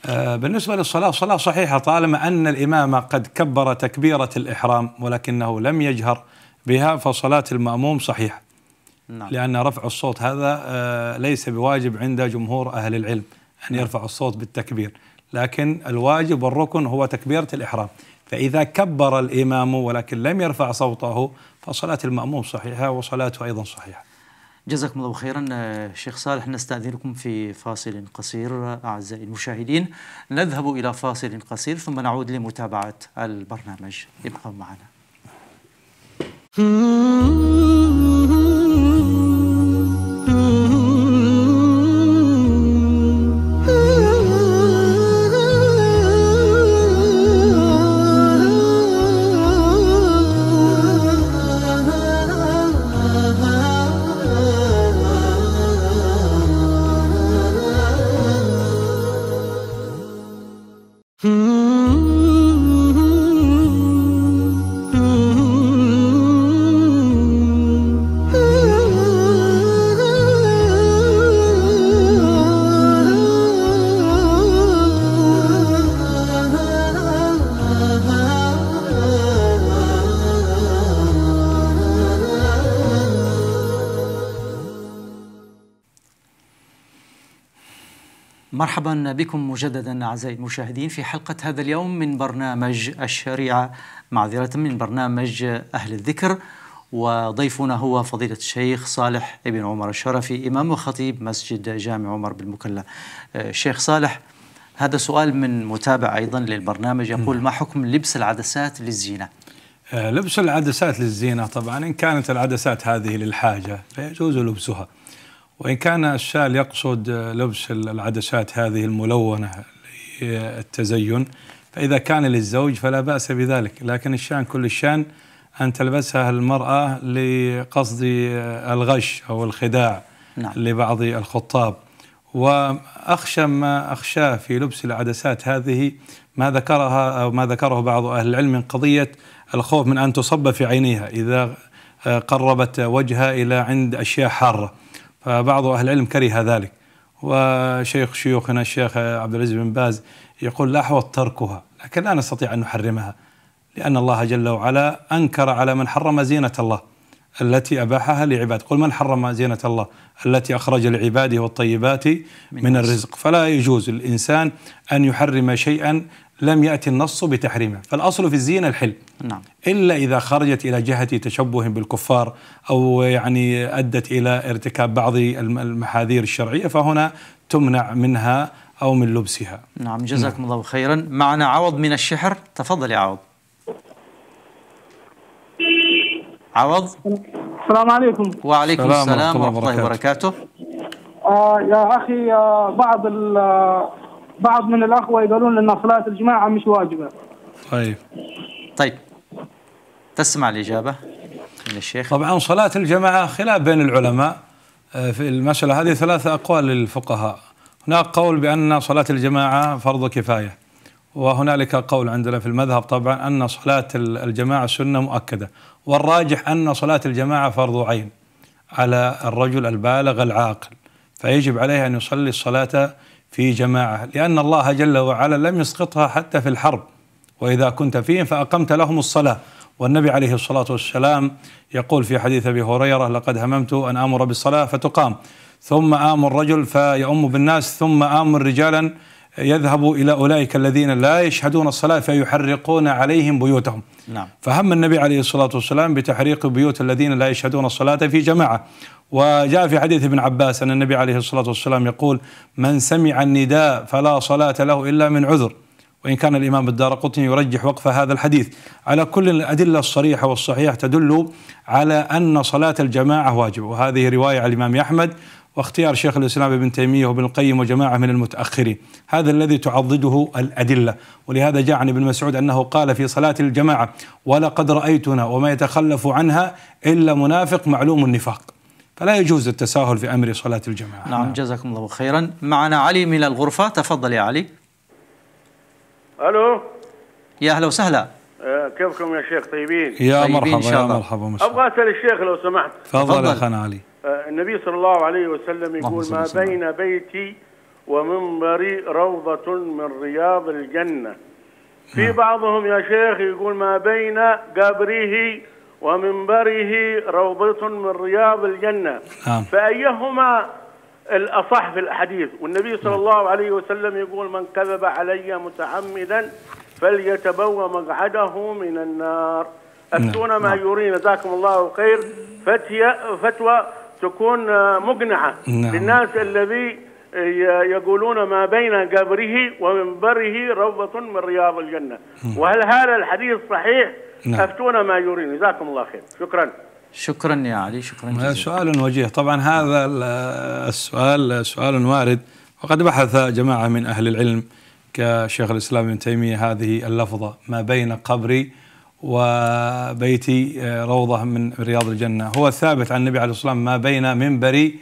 Speaker 3: آه، بالنسبة للصلاة الصلاة صحيحة طالما أن الإمام قد كبر تكبيرة الإحرام ولكنه لم يجهر بها فصلاة المأموم صحيحة نعم. لأن رفع الصوت هذا آه، ليس بواجب عند جمهور أهل العلم أن نعم. يرفع الصوت بالتكبير لكن الواجب والركن هو تكبيرة الإحرام فإذا كبر الإمام ولكن لم يرفع صوته فصلاة المأموم صحيحة وصلاته أيضا صحيحة
Speaker 2: جزاكم الله خيرا شيخ صالح نستأذنكم في فاصل قصير أعزائي المشاهدين نذهب إلى فاصل قصير ثم نعود لمتابعة البرنامج ابقوا معنا *laughs* مرحبا بكم مجددا اعزائي المشاهدين في حلقه هذا اليوم من برنامج الشريعه معذره من برنامج اهل الذكر وضيفنا هو فضيلة الشيخ صالح ابن عمر الشرفي إمام وخطيب مسجد جامع عمر بالمكلا الشيخ آه، صالح هذا سؤال من متابع أيضا للبرنامج يقول
Speaker 3: ما حكم لبس العدسات للزينة آه، لبس العدسات للزينة طبعا إن كانت العدسات هذه للحاجة فيجوز لبسها وإن كان السائل يقصد لبس العدسات هذه الملونة للتزين فإذا كان للزوج فلا بأس بذلك لكن الشان كل الشان أن تلبسها المرأة لقصد الغش أو الخداع نعم. لبعض الخطاب وأخشى ما أخشاه في لبس العدسات هذه ما ذكرها أو ما ذكره بعض أهل العلم من قضية الخوف من أن تصب في عينيها إذا قربت وجهها إلى عند أشياء حارة فبعض أهل العلم كره ذلك وشيخ شيوخنا الشيخ عبد العزيز بن باز يقول الأحوط تركها لكن لا نستطيع أن نحرمها لأن الله جل وعلا أنكر على من حرم زينة الله التي أباحها لعباد قل من حرم زينة الله التي أخرج لعباده والطيبات من الرزق فلا يجوز للإنسان أن يحرم شيئا لم يأتي النص بتحريمه فالأصل في الزينة الحل نعم. إلا إذا خرجت إلى جهة تشبه بالكفار أو يعني أدت إلى ارتكاب بعض المحاذير الشرعية فهنا تمنع منها أو من لبسها نعم جزاكم نعم. الله
Speaker 2: خيرا معنا عوض من الشحر تفضل يا عوض عوض السلام عليكم وعليكم السلام ورحمة الله وبركاته, وبركاته.
Speaker 4: آه يا أخي آه بعض بعض من الاخوه يقولون ان صلاه الجماعه مش واجبه.
Speaker 3: طيب. طيب تسمع الاجابه من الشيخ. طبعا صلاه الجماعه خلاف بين العلماء آه، في المساله هذه ثلاثه اقوال للفقهاء. هناك قول بان صلاه الجماعه فرض كفايه. وهنالك قول عندنا في المذهب طبعا ان صلاه الجماعه سنه مؤكده، والراجح ان صلاه الجماعه فرض عين على الرجل البالغ العاقل، فيجب عليه ان يصلي الصلاه في جماعة لأن الله جل وعلا لم يسقطها حتى في الحرب وإذا كنت فيهم فأقمت لهم الصلاة والنبي عليه الصلاة والسلام يقول في حديث أبي هريرة لقد هممت أن آمر بالصلاة فتقام ثم آمر رجل فيؤم بالناس ثم آمر رجالا يذهب إلى أولئك الذين لا يشهدون الصلاة فيحرقون عليهم بيوتهم نعم. فهم النبي عليه الصلاة والسلام بتحريق بيوت الذين لا يشهدون الصلاة في جماعة وجاء في حديث ابن عباس أن النبي عليه الصلاة والسلام يقول من سمع النداء فلا صلاة له إلا من عذر وإن كان الإمام الدار قطني يرجح وقف هذا الحديث على كل الأدلة الصريحة والصحيحة تدل على أن صلاة الجماعة واجبة وهذه رواية على الإمام أحمد واختيار شيخ الاسلام ابن تيميه وابن القيم وجماعه من المتاخرين، هذا الذي تعضده الادله، ولهذا جاء عن ابن مسعود انه قال في صلاه الجماعه: ولقد رايتنا وما يتخلف عنها الا منافق معلوم النفاق. فلا يجوز التساهل في أمر صلاة الجماعة نعم, نعم.
Speaker 2: جزاكم الله خيرا معنا علي من الغرفة تفضل يا علي ألو يا أهلا وسهلا
Speaker 4: آه، كيفكم يا شيخ طيبين يا طيبين مرحبا يا مرحبا مسهل. أبغى أسأل الشيخ لو سمحت تفضل يا خان علي آه، النبي صلى الله عليه وسلم يقول ما بين بيتي ومنبري روضة من رياض الجنة في نعم. بعضهم يا شيخ يقول ما بين قبره ومنبره روضة من رياض الجنة نعم. فأيهما الأصح في الحديث والنبي صلى نعم. الله عليه وسلم يقول من كذب علي متعمدا فليتبوى مقعده من النار نعم. أتون ما نعم. يرين جزاكم الله خير فتوى تكون مقنعة نعم. للناس الذي يقولون ما بين قبره ومنبره روضة من رياض الجنة وهل هذا الحديث صحيح نعم. أفتونا ما يريد جزاكم الله خير شكرا
Speaker 3: شكرا يا علي شكرا جزيلا سؤال وجيه طبعا هذا السؤال سؤال وارد وقد بحث جماعة من أهل العلم كشيخ الإسلام ابن تيمية هذه اللفظة ما بين قبري وبيتي آه، روضة من رياض الجنة هو ثابت عن النبي عليه الصلاة والسلام ما بين منبري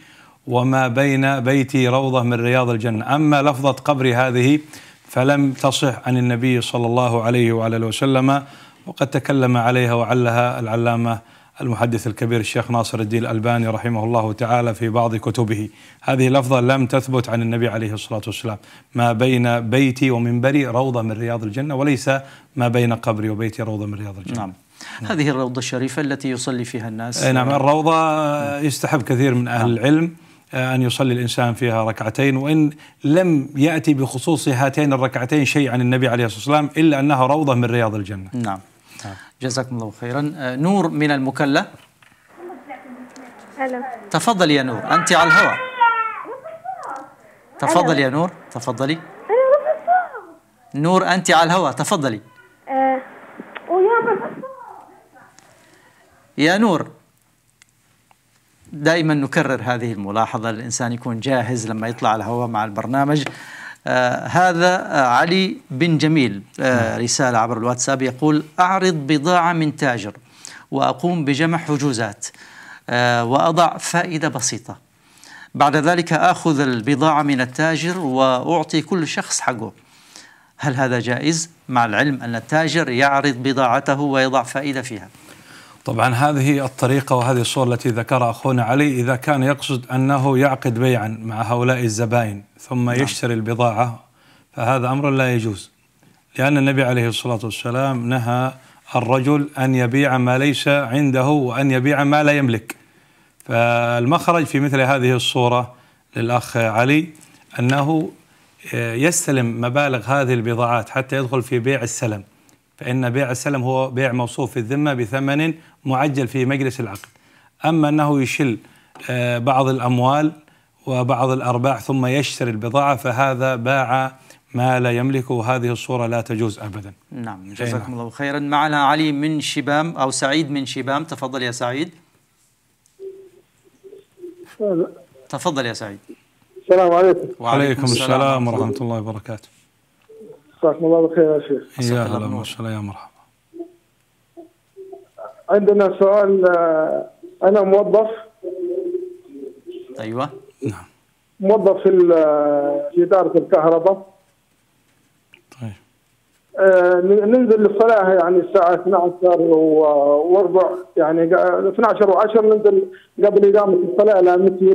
Speaker 3: وما بين بيتي روضة من رياض الجنة أما لفظة قبري هذه فلم تصح عن النبي صلى الله عليه وعلى وسلم وقد تكلم عليها وعلها العلامة المحدث الكبير الشيخ ناصر الدين الألباني رحمه الله تعالى في بعض كتبه هذه لفظة لم تثبت عن النبي عليه الصلاة والسلام ما بين بيتي ومنبري روضة من رياض الجنة وليس ما بين قبري وبيتي روضة من رياض الجنة نعم
Speaker 2: هذه الروضة الشريفة التي يصلي فيها الناس نعم
Speaker 3: الروضة يستحب كثير من أهل نعم. العلم آه، أن يصلي الإنسان فيها ركعتين وإن لم يأتي بخصوص هاتين الركعتين شيء عن النبي عليه الصلاة والسلام إلا أنها روضة من رياض الجنة نعم جزاكم الله
Speaker 2: خيرا آه، نور من المكلا ألو. تفضل يا نور أنت على الهواء تفضل يا نور تفضلي نور أنت على الهواء تفضلي يا نور دائما نكرر هذه الملاحظة الإنسان يكون جاهز لما يطلع على الهواء مع البرنامج آه هذا آه، علي بن جميل آه نعم. رسالة عبر الواتساب يقول أعرض بضاعة من تاجر وأقوم بجمع حجوزات آه وأضع فائدة بسيطة بعد ذلك آخذ البضاعة من التاجر وأعطي كل شخص حقه هل هذا جائز؟ مع العلم أن التاجر يعرض بضاعته ويضع فائدة فيها
Speaker 3: طبعا هذه الطريقة وهذه الصورة التي ذكرها أخونا علي إذا كان يقصد أنه يعقد بيعا مع هؤلاء الزبائن ثم نعم. يشتري البضاعة فهذا أمر لا يجوز لأن النبي عليه الصلاة والسلام نهى الرجل أن يبيع ما ليس عنده وأن يبيع ما لا يملك فالمخرج في مثل هذه الصورة للأخ علي أنه آه، يستلم مبالغ هذه البضاعات حتى يدخل في بيع السلم فإن بيع السلم هو بيع موصوف في الذمة بثمن معجل في مجلس العقد أما أنه يشل آه، بعض الأموال وبعض الأرباح ثم يشتري البضاعة فهذا باع ما لا يملكه وهذه الصورة لا تجوز أبدا
Speaker 2: نعم إيه، جزاكم نعم. الله خيرا معنا علي من شبام أو سعيد من شبام تفضل يا سعيد تفضل يا سعيد السلام
Speaker 3: عليكم وعليكم السلام, السلام ورحمة الله وبركاته
Speaker 2: مساكم الله بخير يا شيخ
Speaker 4: يا هلا
Speaker 3: ما شاء الله يا مرحبا
Speaker 4: عندنا سؤال آه، انا موظف
Speaker 2: ايوه نعم
Speaker 4: موظف في آه، في اداره الكهرباء طيب آه ننزل للصلاه يعني الساعه 12 وربع آه، يعني 12 و10 ننزل قبل اقامه الصلاه لأن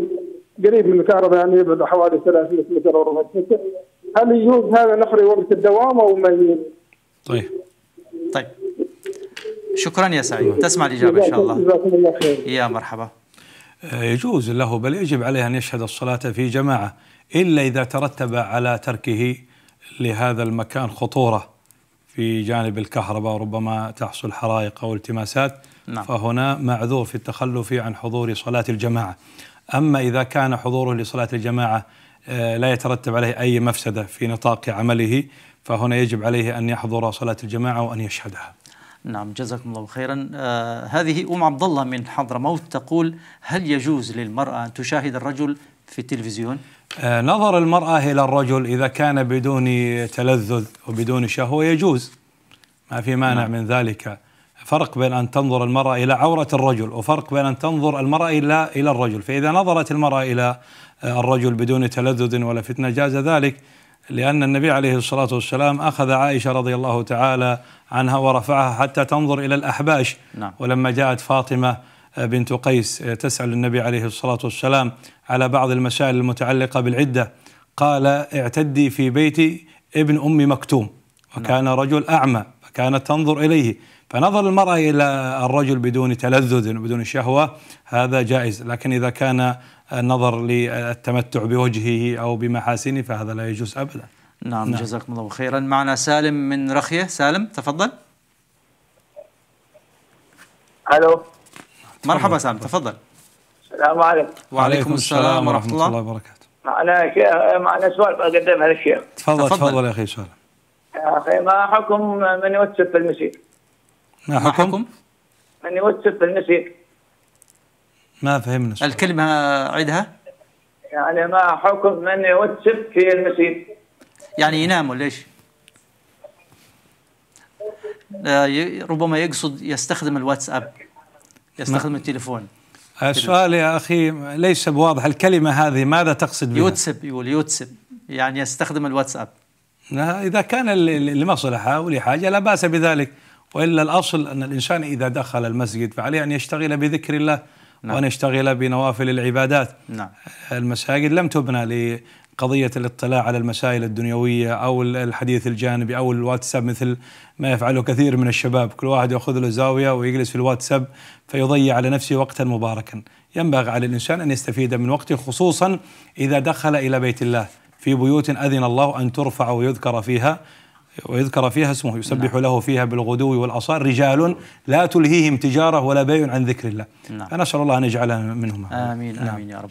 Speaker 4: قريب من الكهرباء يعني يبعد حوالي 300 متر او 400 متر هل يجوز هذا نحري وقت الدوام او ما يجوز؟
Speaker 1: طيب
Speaker 2: طيب شكرا يا سعيد تسمع الاجابه ان شاء الله يا مرحبا
Speaker 3: آه، يجوز له بل يجب عليه ان يشهد الصلاه في جماعه الا اذا ترتب على تركه لهذا المكان خطوره في جانب الكهرباء ربما تحصل حرائق او التماسات نعم. فهنا معذور في التخلف عن حضور صلاه الجماعه اما اذا كان حضوره لصلاه الجماعه آه، لا يترتب عليه أي مفسدة في نطاق عمله فهنا يجب عليه أن يحضر صلاة الجماعة وأن يشهدها
Speaker 2: نعم جزاكم الله خيرا آه هذه أم عبد الله من حضرموت تقول هل يجوز للمرأة أن تشاهد الرجل في التلفزيون؟
Speaker 3: آه نظر المرأة إلى الرجل إذا كان بدون تلذذ وبدون شهوة يجوز ما في مانع نعم. من ذلك فرق بين أن تنظر المرأة إلى عورة الرجل وفرق بين أن تنظر المرأة إلى إلى الرجل فإذا نظرت المرأة إلى آه، الرجل بدون تلذذ ولا فتنة جاز ذلك لأن النبي عليه الصلاة والسلام أخذ عائشة رضي الله تعالى عنها ورفعها حتى تنظر إلى الأحباش نعم. ولما جاءت فاطمة آه، بنت قيس آه، تسأل النبي عليه الصلاة والسلام على بعض المسائل المتعلقة بالعدة قال اعتدي في بيت ابن أم مكتوم نعم. وكان نعم. رجل أعمى فكانت تنظر إليه فنظر المرأة إلى الرجل بدون تلذذ وبدون شهوة هذا جائز لكن إذا كان النظر للتمتع بوجهه أو بمحاسنه فهذا لا يجوز أبدا نعم, نعم. جزاكم الله خيرا
Speaker 2: معنا سالم من رخية سالم تفضل ألو مرحبا سالم تفضل
Speaker 4: السلام عليكم وعليكم
Speaker 3: السلام ورحمة الله, الله وبركاته
Speaker 4: معنا معنا سؤال بقدمها للشيخ
Speaker 3: تفضل تفضل, تفضل يا أخي سؤال
Speaker 4: يا أخي ما حكم من يوسف في المسير ما حكم؟ يعني ما حكم؟ أني وجهت
Speaker 2: ما فهمنا شو. الكلمة عيدها
Speaker 4: يعني ما حكم من يوسف في المسير
Speaker 2: يعني ينام ولا ايش؟ ربما يقصد يستخدم الواتساب يستخدم التليفون
Speaker 3: السؤال يا اخي ليس بواضح الكلمه هذه ماذا تقصد بها؟ يوتسب
Speaker 2: يقول يوتسب يعني يستخدم الواتساب
Speaker 3: اذا كان لمصلحه ولحاجه لا باس بذلك والا الاصل ان الانسان اذا دخل المسجد فعليه ان يشتغل بذكر الله نعم. وان يشتغل بنوافل العبادات نعم. المساجد لم تبنى لقضيه الاطلاع على المسائل الدنيويه او الحديث الجانبي او الواتساب مثل ما يفعله كثير من الشباب كل واحد ياخذ له زاويه ويجلس في الواتساب فيضيع على نفسه وقتا مباركا ينبغي على الانسان ان يستفيد من وقته خصوصا اذا دخل الى بيت الله في بيوت اذن الله ان ترفع ويذكر فيها ويذكر فيها اسمه يسبح نعم. له فيها بالغدو والاصال رجال لا تلهيهم تجارة ولا بيع عن ذكر الله نعم. أنا أسأل الله أن يجعلنا منهم آمين نعم. آمين
Speaker 2: يا رب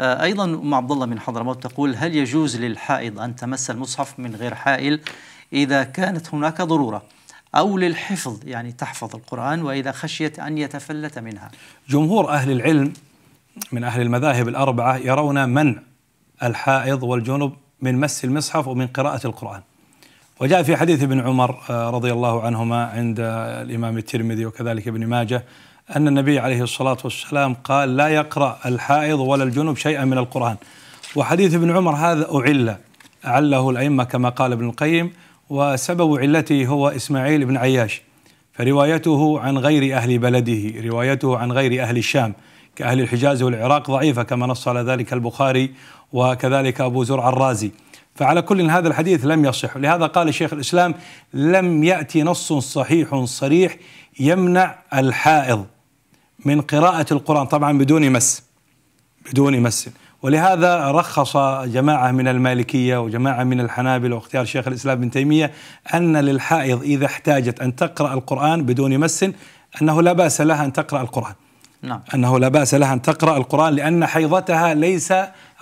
Speaker 2: آه، أيضا أم عبد الله من حضرموت تقول هل يجوز للحائض أن تمس المصحف من غير حائل إذا كانت هناك ضرورة أو للحفظ يعني تحفظ القرآن وإذا خشيت أن يتفلت منها
Speaker 3: جمهور أهل العلم من أهل المذاهب الأربعة يرون منع الحائض والجنب من مس المصحف ومن قراءة القرآن وجاء في حديث ابن عمر آه، رضي الله عنهما عند الإمام الترمذي وكذلك ابن ماجه أن النبي عليه الصلاة والسلام قال لا يقرأ الحائض ولا الجنب شيئا من القرآن وحديث ابن عمر هذا أعل أعله الأئمة كما قال ابن القيم وسبب علته هو إسماعيل بن عياش فروايته عن غير أهل بلده روايته عن غير أهل الشام كأهل الحجاز والعراق ضعيفة كما نص على ذلك البخاري وكذلك أبو زرع الرازي فعلى كل هذا الحديث لم يصح لهذا قال شيخ الإسلام لم يأتي نص صحيح صريح يمنع الحائض من قراءة القرآن طبعا بدون مس بدون مس ولهذا رخص جماعة من المالكية وجماعة من الحنابلة واختيار شيخ الإسلام ابن تيمية أن للحائض إذا احتاجت أن تقرأ القرآن بدون مس أنه لا بأس لها أن تقرأ القرآن نعم. أنه لا بأس لها أن تقرأ القرآن لأن حيضتها ليس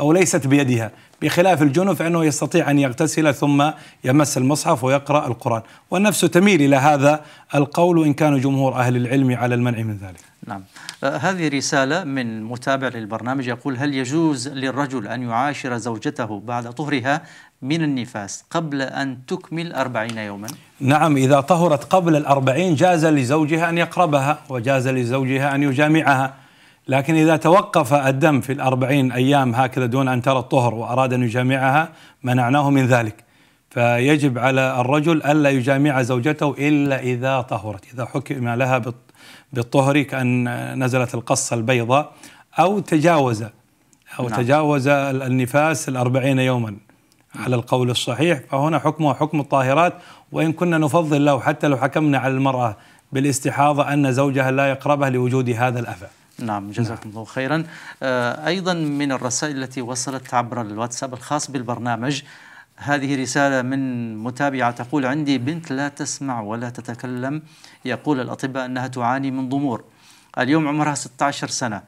Speaker 3: أو ليست بيدها بخلاف الجنوب فإنه يستطيع أن يغتسل ثم يمس المصحف ويقرأ القرآن والنفس تميل إلى هذا القول وإن كان جمهور أهل العلم على المنع من ذلك
Speaker 2: نعم أه، هذه رسالة من متابع للبرنامج يقول هل يجوز للرجل أن يعاشر زوجته بعد طهرها من النفاس قبل أن تكمل أربعين يوما
Speaker 3: نعم إذا طهرت قبل الأربعين جاز لزوجها أن يقربها وجاز لزوجها أن يجامعها لكن إذا توقف الدم في الأربعين أيام هكذا دون أن ترى الطهر وأراد أن يجامعها منعناه من ذلك فيجب على الرجل ألا يجامع زوجته إلا إذا طهرت إذا حكم لها بالطهر كأن نزلت القصة البيضاء أو تجاوز أو نعم. تجاوز النفاس الأربعين يوما على القول الصحيح فهنا حكمها حكم الطاهرات وإن كنا نفضل له حتى لو حكمنا على المرأة بالاستحاضة أن زوجها لا يقربها لوجود هذا الأذى
Speaker 2: نعم جزاكم الله خيرا آه، أيضا من الرسائل التي وصلت عبر الواتساب الخاص بالبرنامج هذه رسالة من متابعة تقول عندي بنت لا تسمع ولا تتكلم يقول الأطباء أنها تعاني من ضمور اليوم عمرها 16 سنة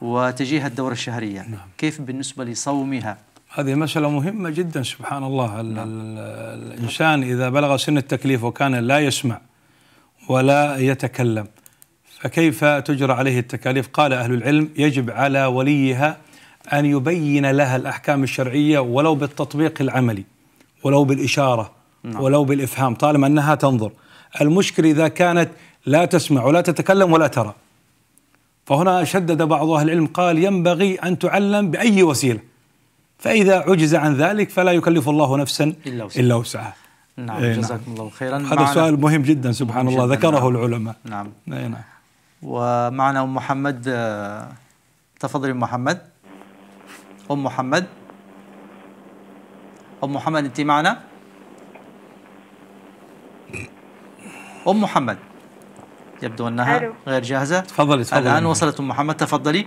Speaker 2: وتجيها الدورة الشهرية نعم. كيف بالنسبة لصومها
Speaker 3: هذه مسألة مهمة جدا سبحان الله نعم. الإنسان إذا بلغ سن التكليف وكان لا يسمع ولا يتكلم فكيف تجرى عليه التكاليف قال أهل العلم يجب على وليها أن يبين لها الأحكام الشرعية ولو بالتطبيق العملي ولو بالإشارة نعم. ولو بالإفهام طالما أنها تنظر المشكل إذا كانت لا تسمع ولا تتكلم ولا ترى فهنا شدد بعض أهل العلم قال ينبغي أن تعلم بأي وسيلة فإذا عجز عن ذلك فلا يكلف الله نفسا إلا وسعها, إلا وسعها. نعم إيه، جزاكم نعم. الله خيرا هذا سؤال مهم جدا سبحان مهم الله جداً ذكره نعم. العلماء نعم, إيه، نعم.
Speaker 2: ومعنا ام محمد آه، تفضلي ام محمد ام محمد ام محمد انت معنا ام محمد يبدو انها غير جاهزه تفضلي تفضلي الان وصلت ام محمد تفضلي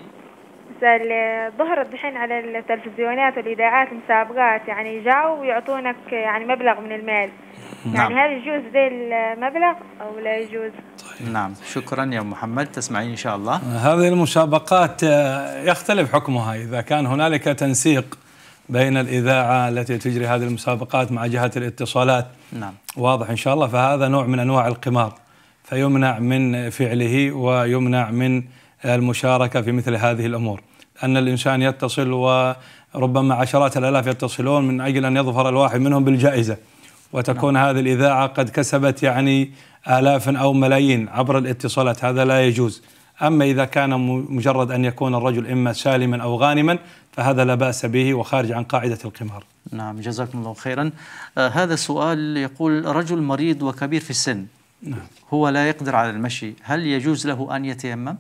Speaker 4: اللي ظهرت دحين على التلفزيونات والإذاعات مسابقات يعني جاوا ويعطونك يعني مبلغ من المال نعم. يعني هل يجوز ذي المبلغ
Speaker 2: أو لا يجوز طيب. نعم شكرا يا محمد تسمعين إن شاء الله
Speaker 3: هذه المسابقات آه، يختلف حكمها إذا كان هنالك تنسيق بين الإذاعة التي تجري هذه المسابقات مع جهة الاتصالات نعم. واضح إن شاء الله فهذا نوع من أنواع القمار فيمنع من فعله ويمنع من المشاركة في مثل هذه الأمور أن الإنسان يتصل وربما عشرات الآلاف يتصلون من أجل أن يظفر الواحد منهم بالجائزة وتكون نعم. هذه الإذاعة قد كسبت يعني آلاف أو ملايين عبر الاتصالات هذا لا يجوز أما إذا كان مجرد أن يكون الرجل إما سالما أو غانما فهذا لا بأس به وخارج عن قاعدة القمار
Speaker 2: نعم جزاكم الله خيرا آه هذا السؤال يقول رجل مريض وكبير في السن
Speaker 1: نعم.
Speaker 3: هو لا يقدر على المشي هل يجوز له أن يتيمم؟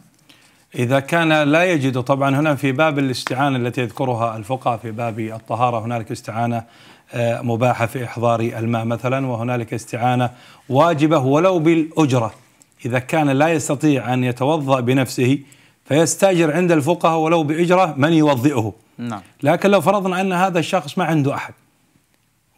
Speaker 3: إذا كان لا يجد طبعا هنا في باب الاستعانة التي يذكرها الفقهاء في باب الطهارة هنالك استعانة آه، مباحة في إحضار الماء مثلا وهنالك استعانة واجبة ولو بالأجرة إذا كان لا يستطيع أن يتوضأ بنفسه فيستاجر عند الفقهاء ولو بإجرة من يوضئه نعم. لكن لو فرضنا أن هذا الشخص ما عنده أحد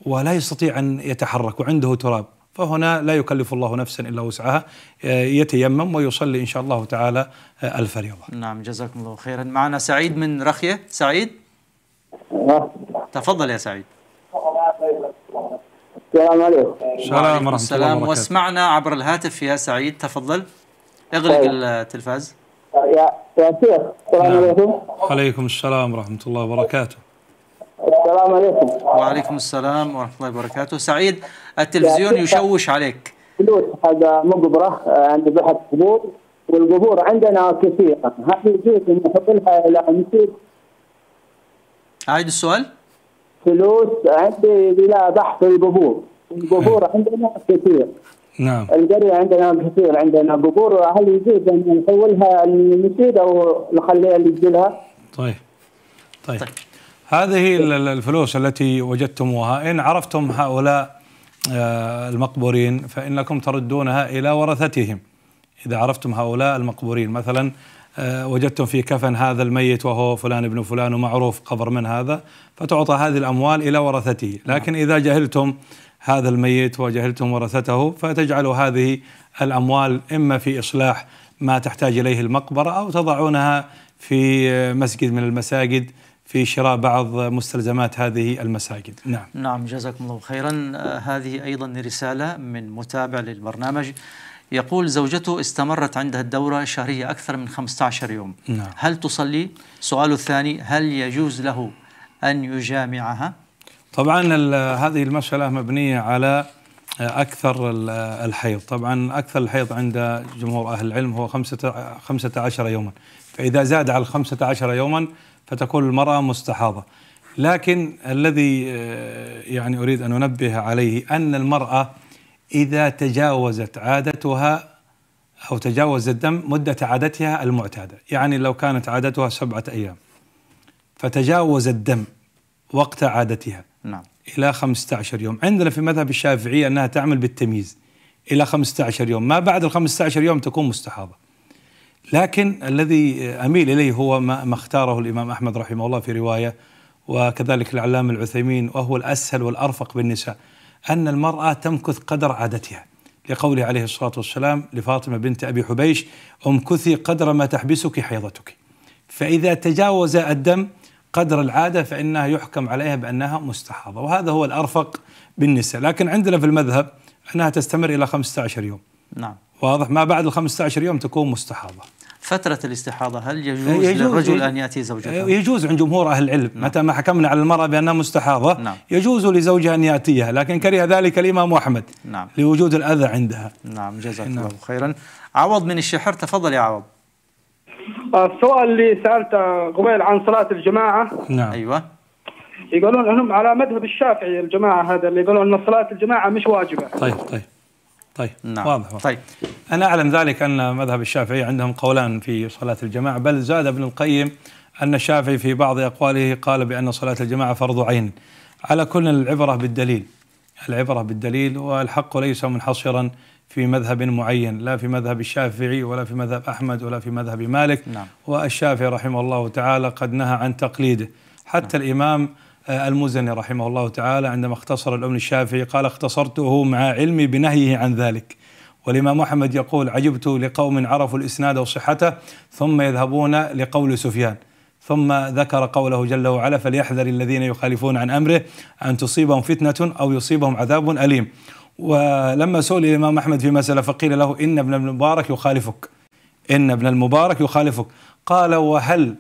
Speaker 3: ولا يستطيع أن يتحرك وعنده تراب فهنا لا يكلف الله نفسا الا وسعها آه، يتيمم ويصلي ان شاء الله تعالى آه، الفريضه.
Speaker 2: نعم جزاكم الله خيرا، معنا سعيد من رخيه، سعيد؟ تفضل يا سعيد.
Speaker 4: السلام عليكم. السلام ورحمه السلام الله
Speaker 2: واسمعنا عبر الهاتف يا سعيد تفضل. اغلق طيب. التلفاز.
Speaker 4: يا يا شيخ السلام نعم. عليكم.
Speaker 3: وعليكم السلام ورحمه الله وبركاته.
Speaker 2: السلام عليكم. وعليكم السلام ورحمه الله وبركاته، سعيد التلفزيون يعني يشوش عليك
Speaker 4: فلوس هذا مقبره آه، عند بحر قبور والقبور عندنا كثيره هذه يجوز ان نحولها الى نسيت عيد السؤال فلوس عندي الى بحث القبور القبور نعم. عندنا كثير نعم القرية عندنا كثير عندنا قبور هل يجوز ان نحولها للمسجد او نخليها للجلها؟
Speaker 3: طيب طيب, طيب. هذه الفلوس التي وجدتموها إن عرفتم هؤلاء آه، المقبورين فإنكم تردونها إلى ورثتهم إذا عرفتم هؤلاء المقبورين مثلا آه، وجدتم في كفن هذا الميت وهو فلان ابن فلان ومعروف قبر من هذا فتعطى هذه الأموال إلى ورثته لكن إذا جهلتم هذا الميت وجهلتم ورثته فتجعلوا هذه الأموال إما في إصلاح ما تحتاج إليه المقبرة أو تضعونها في آه، مسجد من المساجد في شراء بعض مستلزمات هذه المساجد نعم
Speaker 2: نعم جزاكم الله خيرا آه، هذه أيضا رسالة من متابع للبرنامج يقول زوجته استمرت عندها الدورة الشهرية أكثر من 15 يوم نعم. هل تصلي؟ سؤال الثاني هل يجوز له أن يجامعها؟
Speaker 3: طبعا هذه المسألة مبنية على آه، أكثر آه، الحيض طبعا أكثر الحيض عند جمهور أهل العلم هو 15 يوما فإذا زاد على 15 يوما فتكون المرأة مستحاضة لكن الذي آه، يعني أريد أن أنبه عليه أن المرأة إذا تجاوزت عادتها أو تجاوز الدم مدة عادتها المعتادة يعني لو كانت عادتها سبعة أيام فتجاوز الدم وقت عادتها نعم. إلى 15 يوم عندنا في مذهب الشافعية أنها تعمل بالتمييز إلى 15 يوم ما بعد ال 15 يوم تكون مستحاضة لكن الذي أميل إليه هو ما اختاره الإمام أحمد رحمه الله في رواية وكذلك العلام العثيمين وهو الأسهل والأرفق بالنساء أن المرأة تمكث قدر عادتها لقوله عليه الصلاة والسلام لفاطمة بنت أبي حبيش امكثي قدر ما تحبسك حيضتك فإذا تجاوز الدم قدر العادة فإنها يحكم عليها بأنها مستحاضة وهذا هو الأرفق بالنساء لكن عندنا في المذهب أنها تستمر إلى 15 يوم نعم واضح ما بعد ال 15 يوم تكون مستحاضه
Speaker 2: فترة الاستحاضة هل يجوز, إيه، يجوز للرجل أن إيه، يأتي زوجته؟ إيه،
Speaker 3: يجوز عند جمهور أهل العلم نعم. متى ما حكمنا على المرأة بأنها مستحاضة نعم. يجوز لزوجها أن يأتيها لكن كره ذلك الإمام أحمد نعم. لوجود الأذى عندها
Speaker 2: نعم جزاك نعم. الله خيرا عوض من الشحر تفضل يا عوض السؤال اللي
Speaker 4: سألته قبيل عن صلاة الجماعة نعم أيوة يقولون انهم على مذهب الشافعي الجماعة هذا اللي يقولون أن صلاة الجماعة مش واجبة
Speaker 3: طيب طيب طيب نعم. واضح, واضح طيب أنا أعلم ذلك أن مذهب الشافعي عندهم قولان في صلاة الجماعة بل زاد ابن القيم أن الشافعي في بعض أقواله قال بأن صلاة الجماعة فرض عين على كل العبرة بالدليل العبرة بالدليل والحق ليس منحصرا في مذهب معين لا في مذهب الشافعي ولا في مذهب أحمد ولا في مذهب مالك نعم. والشافعي رحمه الله تعالى قد نهى عن تقليده حتى نعم. الإمام آه، المزني رحمه الله تعالى عندما اختصر الأمن الشافعي قال اختصرته مع علمي بنهيه عن ذلك والإمام أحمد يقول عجبت لقوم عرفوا الإسناد وصحته ثم يذهبون لقول سفيان ثم ذكر قوله جل وعلا فليحذر الذين يخالفون عن أمره أن تصيبهم فتنة أو يصيبهم عذاب أليم ولما سئل الإمام أحمد في مسألة فقيل له إن ابن المبارك يخالفك إن ابن المبارك يخالفك قال وهل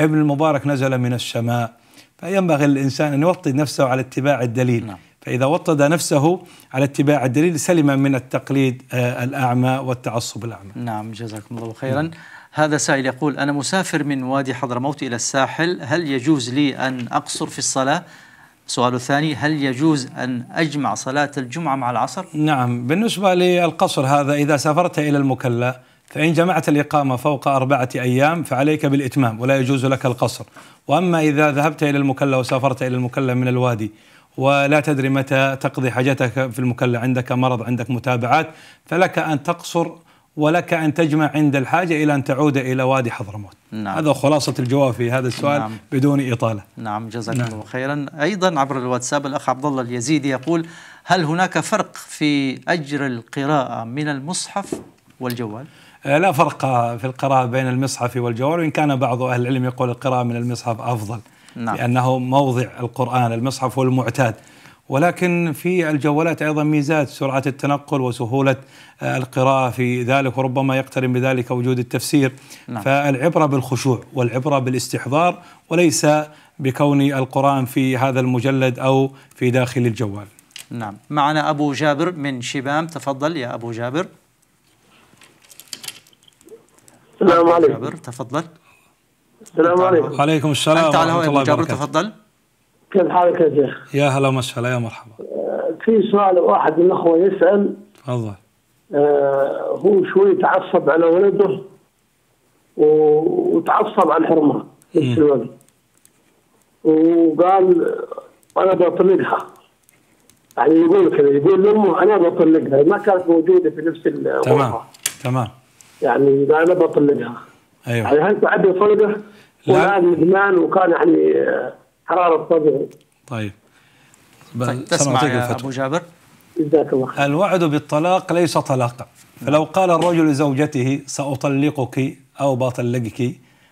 Speaker 3: ابن المبارك نزل من السماء فينبغي للإنسان أن يوطد نفسه على اتباع الدليل نعم. فإذا وطد نفسه على اتباع الدليل سلم من التقليد آه، الأعمى والتعصب الأعمى نعم
Speaker 2: جزاكم الله خيرا هذا سائل يقول أنا مسافر من وادي حضرموت إلى الساحل هل يجوز لي أن أقصر في الصلاة؟ السؤال الثاني هل يجوز أن أجمع صلاة الجمعة مع العصر؟
Speaker 3: نعم بالنسبة للقصر هذا إذا سافرت إلى المكلا فإن جمعت الإقامة فوق أربعة أيام فعليك بالإتمام ولا يجوز لك القصر وأما إذا ذهبت إلى المكلة وسافرت إلى المكلة من الوادي ولا تدري متى تقضي حاجتك في المكلة عندك مرض عندك متابعات فلك أن تقصر ولك أن تجمع عند الحاجة إلى أن تعود إلى وادي حضرموت نعم. هذا خلاصة الجواب في هذا السؤال نعم. بدون إطالة
Speaker 2: نعم جزاك نعم. الله خيرا أيضا عبر الواتساب الأخ عبد الله اليزيدي يقول هل هناك فرق في أجر القراءة من المصحف والجوال؟
Speaker 3: آه، لا فرق في القراءة بين المصحف والجوال وإن كان بعض أهل العلم يقول القراءة من المصحف أفضل نعم. لأنه موضع القرآن المصحف هو المعتاد ولكن في الجوالات أيضا ميزات سرعة التنقل وسهولة آه، القراءة في ذلك وربما يقترن بذلك وجود التفسير نعم. فالعبرة بالخشوع والعبرة بالاستحضار وليس بكون القرآن في هذا المجلد أو في داخل الجوال نعم
Speaker 2: معنا أبو جابر من شبام تفضل يا أبو جابر
Speaker 3: السلام عليكم جابر تفضل السلام عليكم وعليكم السلام انت على هواء جابر تفضل
Speaker 4: كيف حالك يا شيخ؟
Speaker 3: يا هلا وسهلا يا مرحبا
Speaker 4: آه، في سؤال واحد من الاخوه يسال تفضل آه هو شوي تعصب على ولده وتعصب على الحرمه نفس الوقت وقال انا بطلقها يعني يقول كذا يقول لامه انا بطلقها ما كانت موجوده في نفس الغرفه تمام تمام يعني انا بطلقها ايوه يعني هل تعدي صلقه؟ لا ادمان وكان يعني آه، حراره صدره
Speaker 3: طيب طيب تسمع يا ابو جابر جزاك الله خير الوعد بالطلاق ليس طلاقا فلو قال الرجل لزوجته ساطلقك او بطلقك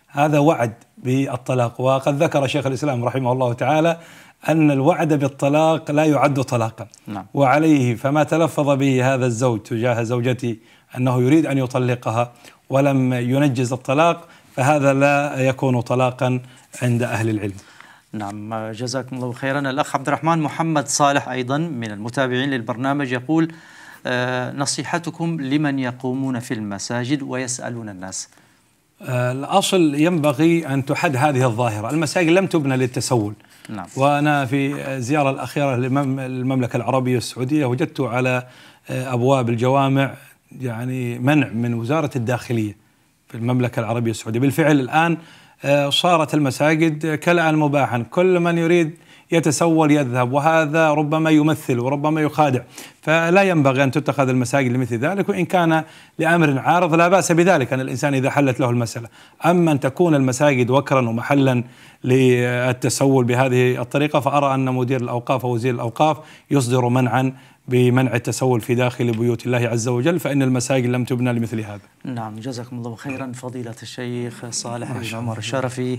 Speaker 3: هذا وعد بالطلاق وقد ذكر شيخ الاسلام رحمه الله تعالى أن الوعد بالطلاق لا يعد طلاقا نعم. وعليه فما تلفظ به هذا الزوج تجاه زوجته أنه يريد أن يطلقها ولم ينجز الطلاق فهذا لا يكون طلاقا عند أهل العلم نعم جزاكم الله خيرا الأخ عبد الرحمن محمد
Speaker 2: صالح أيضا من المتابعين للبرنامج يقول آه، نصيحتكم لمن يقومون في المساجد ويسألون الناس
Speaker 3: آه، الأصل ينبغي أن تحد هذه الظاهرة المساجد لم تبنى للتسول نعم. وأنا في زيارة الأخيرة للمملكة العربية السعودية وجدت على آه، أبواب الجوامع يعني منع من وزارة الداخلية في المملكة العربية السعودية بالفعل الآن آه، صارت المساجد كالآن مباحا كل من يريد يتسول يذهب وهذا ربما يمثل وربما يخادع فلا ينبغي أن تتخذ المساجد لمثل ذلك وإن كان لأمر عارض لا بأس بذلك أن الإنسان إذا حلت له المسألة أما أن تكون المساجد وكرا ومحلا للتسول بهذه الطريقة فأرى أن مدير الأوقاف أو وزير الأوقاف يصدر منعا بمنع التسول في داخل بيوت الله عز وجل فإن المساجد لم تبنى لمثل هذا
Speaker 2: نعم جزاكم الله خيرا نعم. فضيلة الشيخ صالح بن عمر الشرفي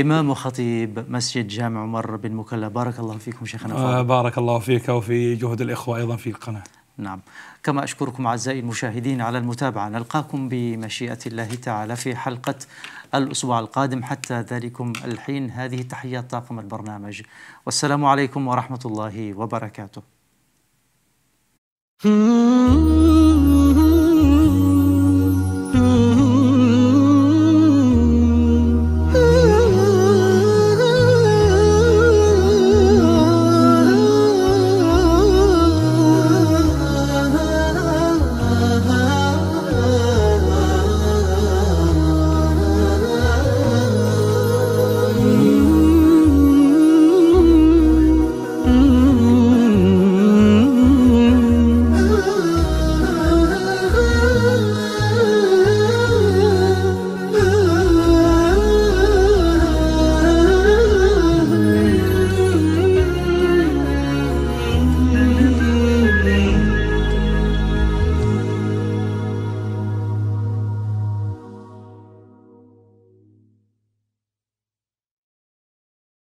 Speaker 2: إمام وخطيب مسجد جامع عمر بن مكلا بارك الله فيكم شيخنا آه، فضل.
Speaker 3: بارك الله فيك وفي جهد الإخوة أيضا في القناة
Speaker 2: نعم كما أشكركم أعزائي المشاهدين على المتابعة نلقاكم بمشيئة الله تعالى في حلقة الأسبوع القادم حتى ذلكم الحين هذه تحيات طاقم البرنامج والسلام عليكم ورحمة الله وبركاته Hmm.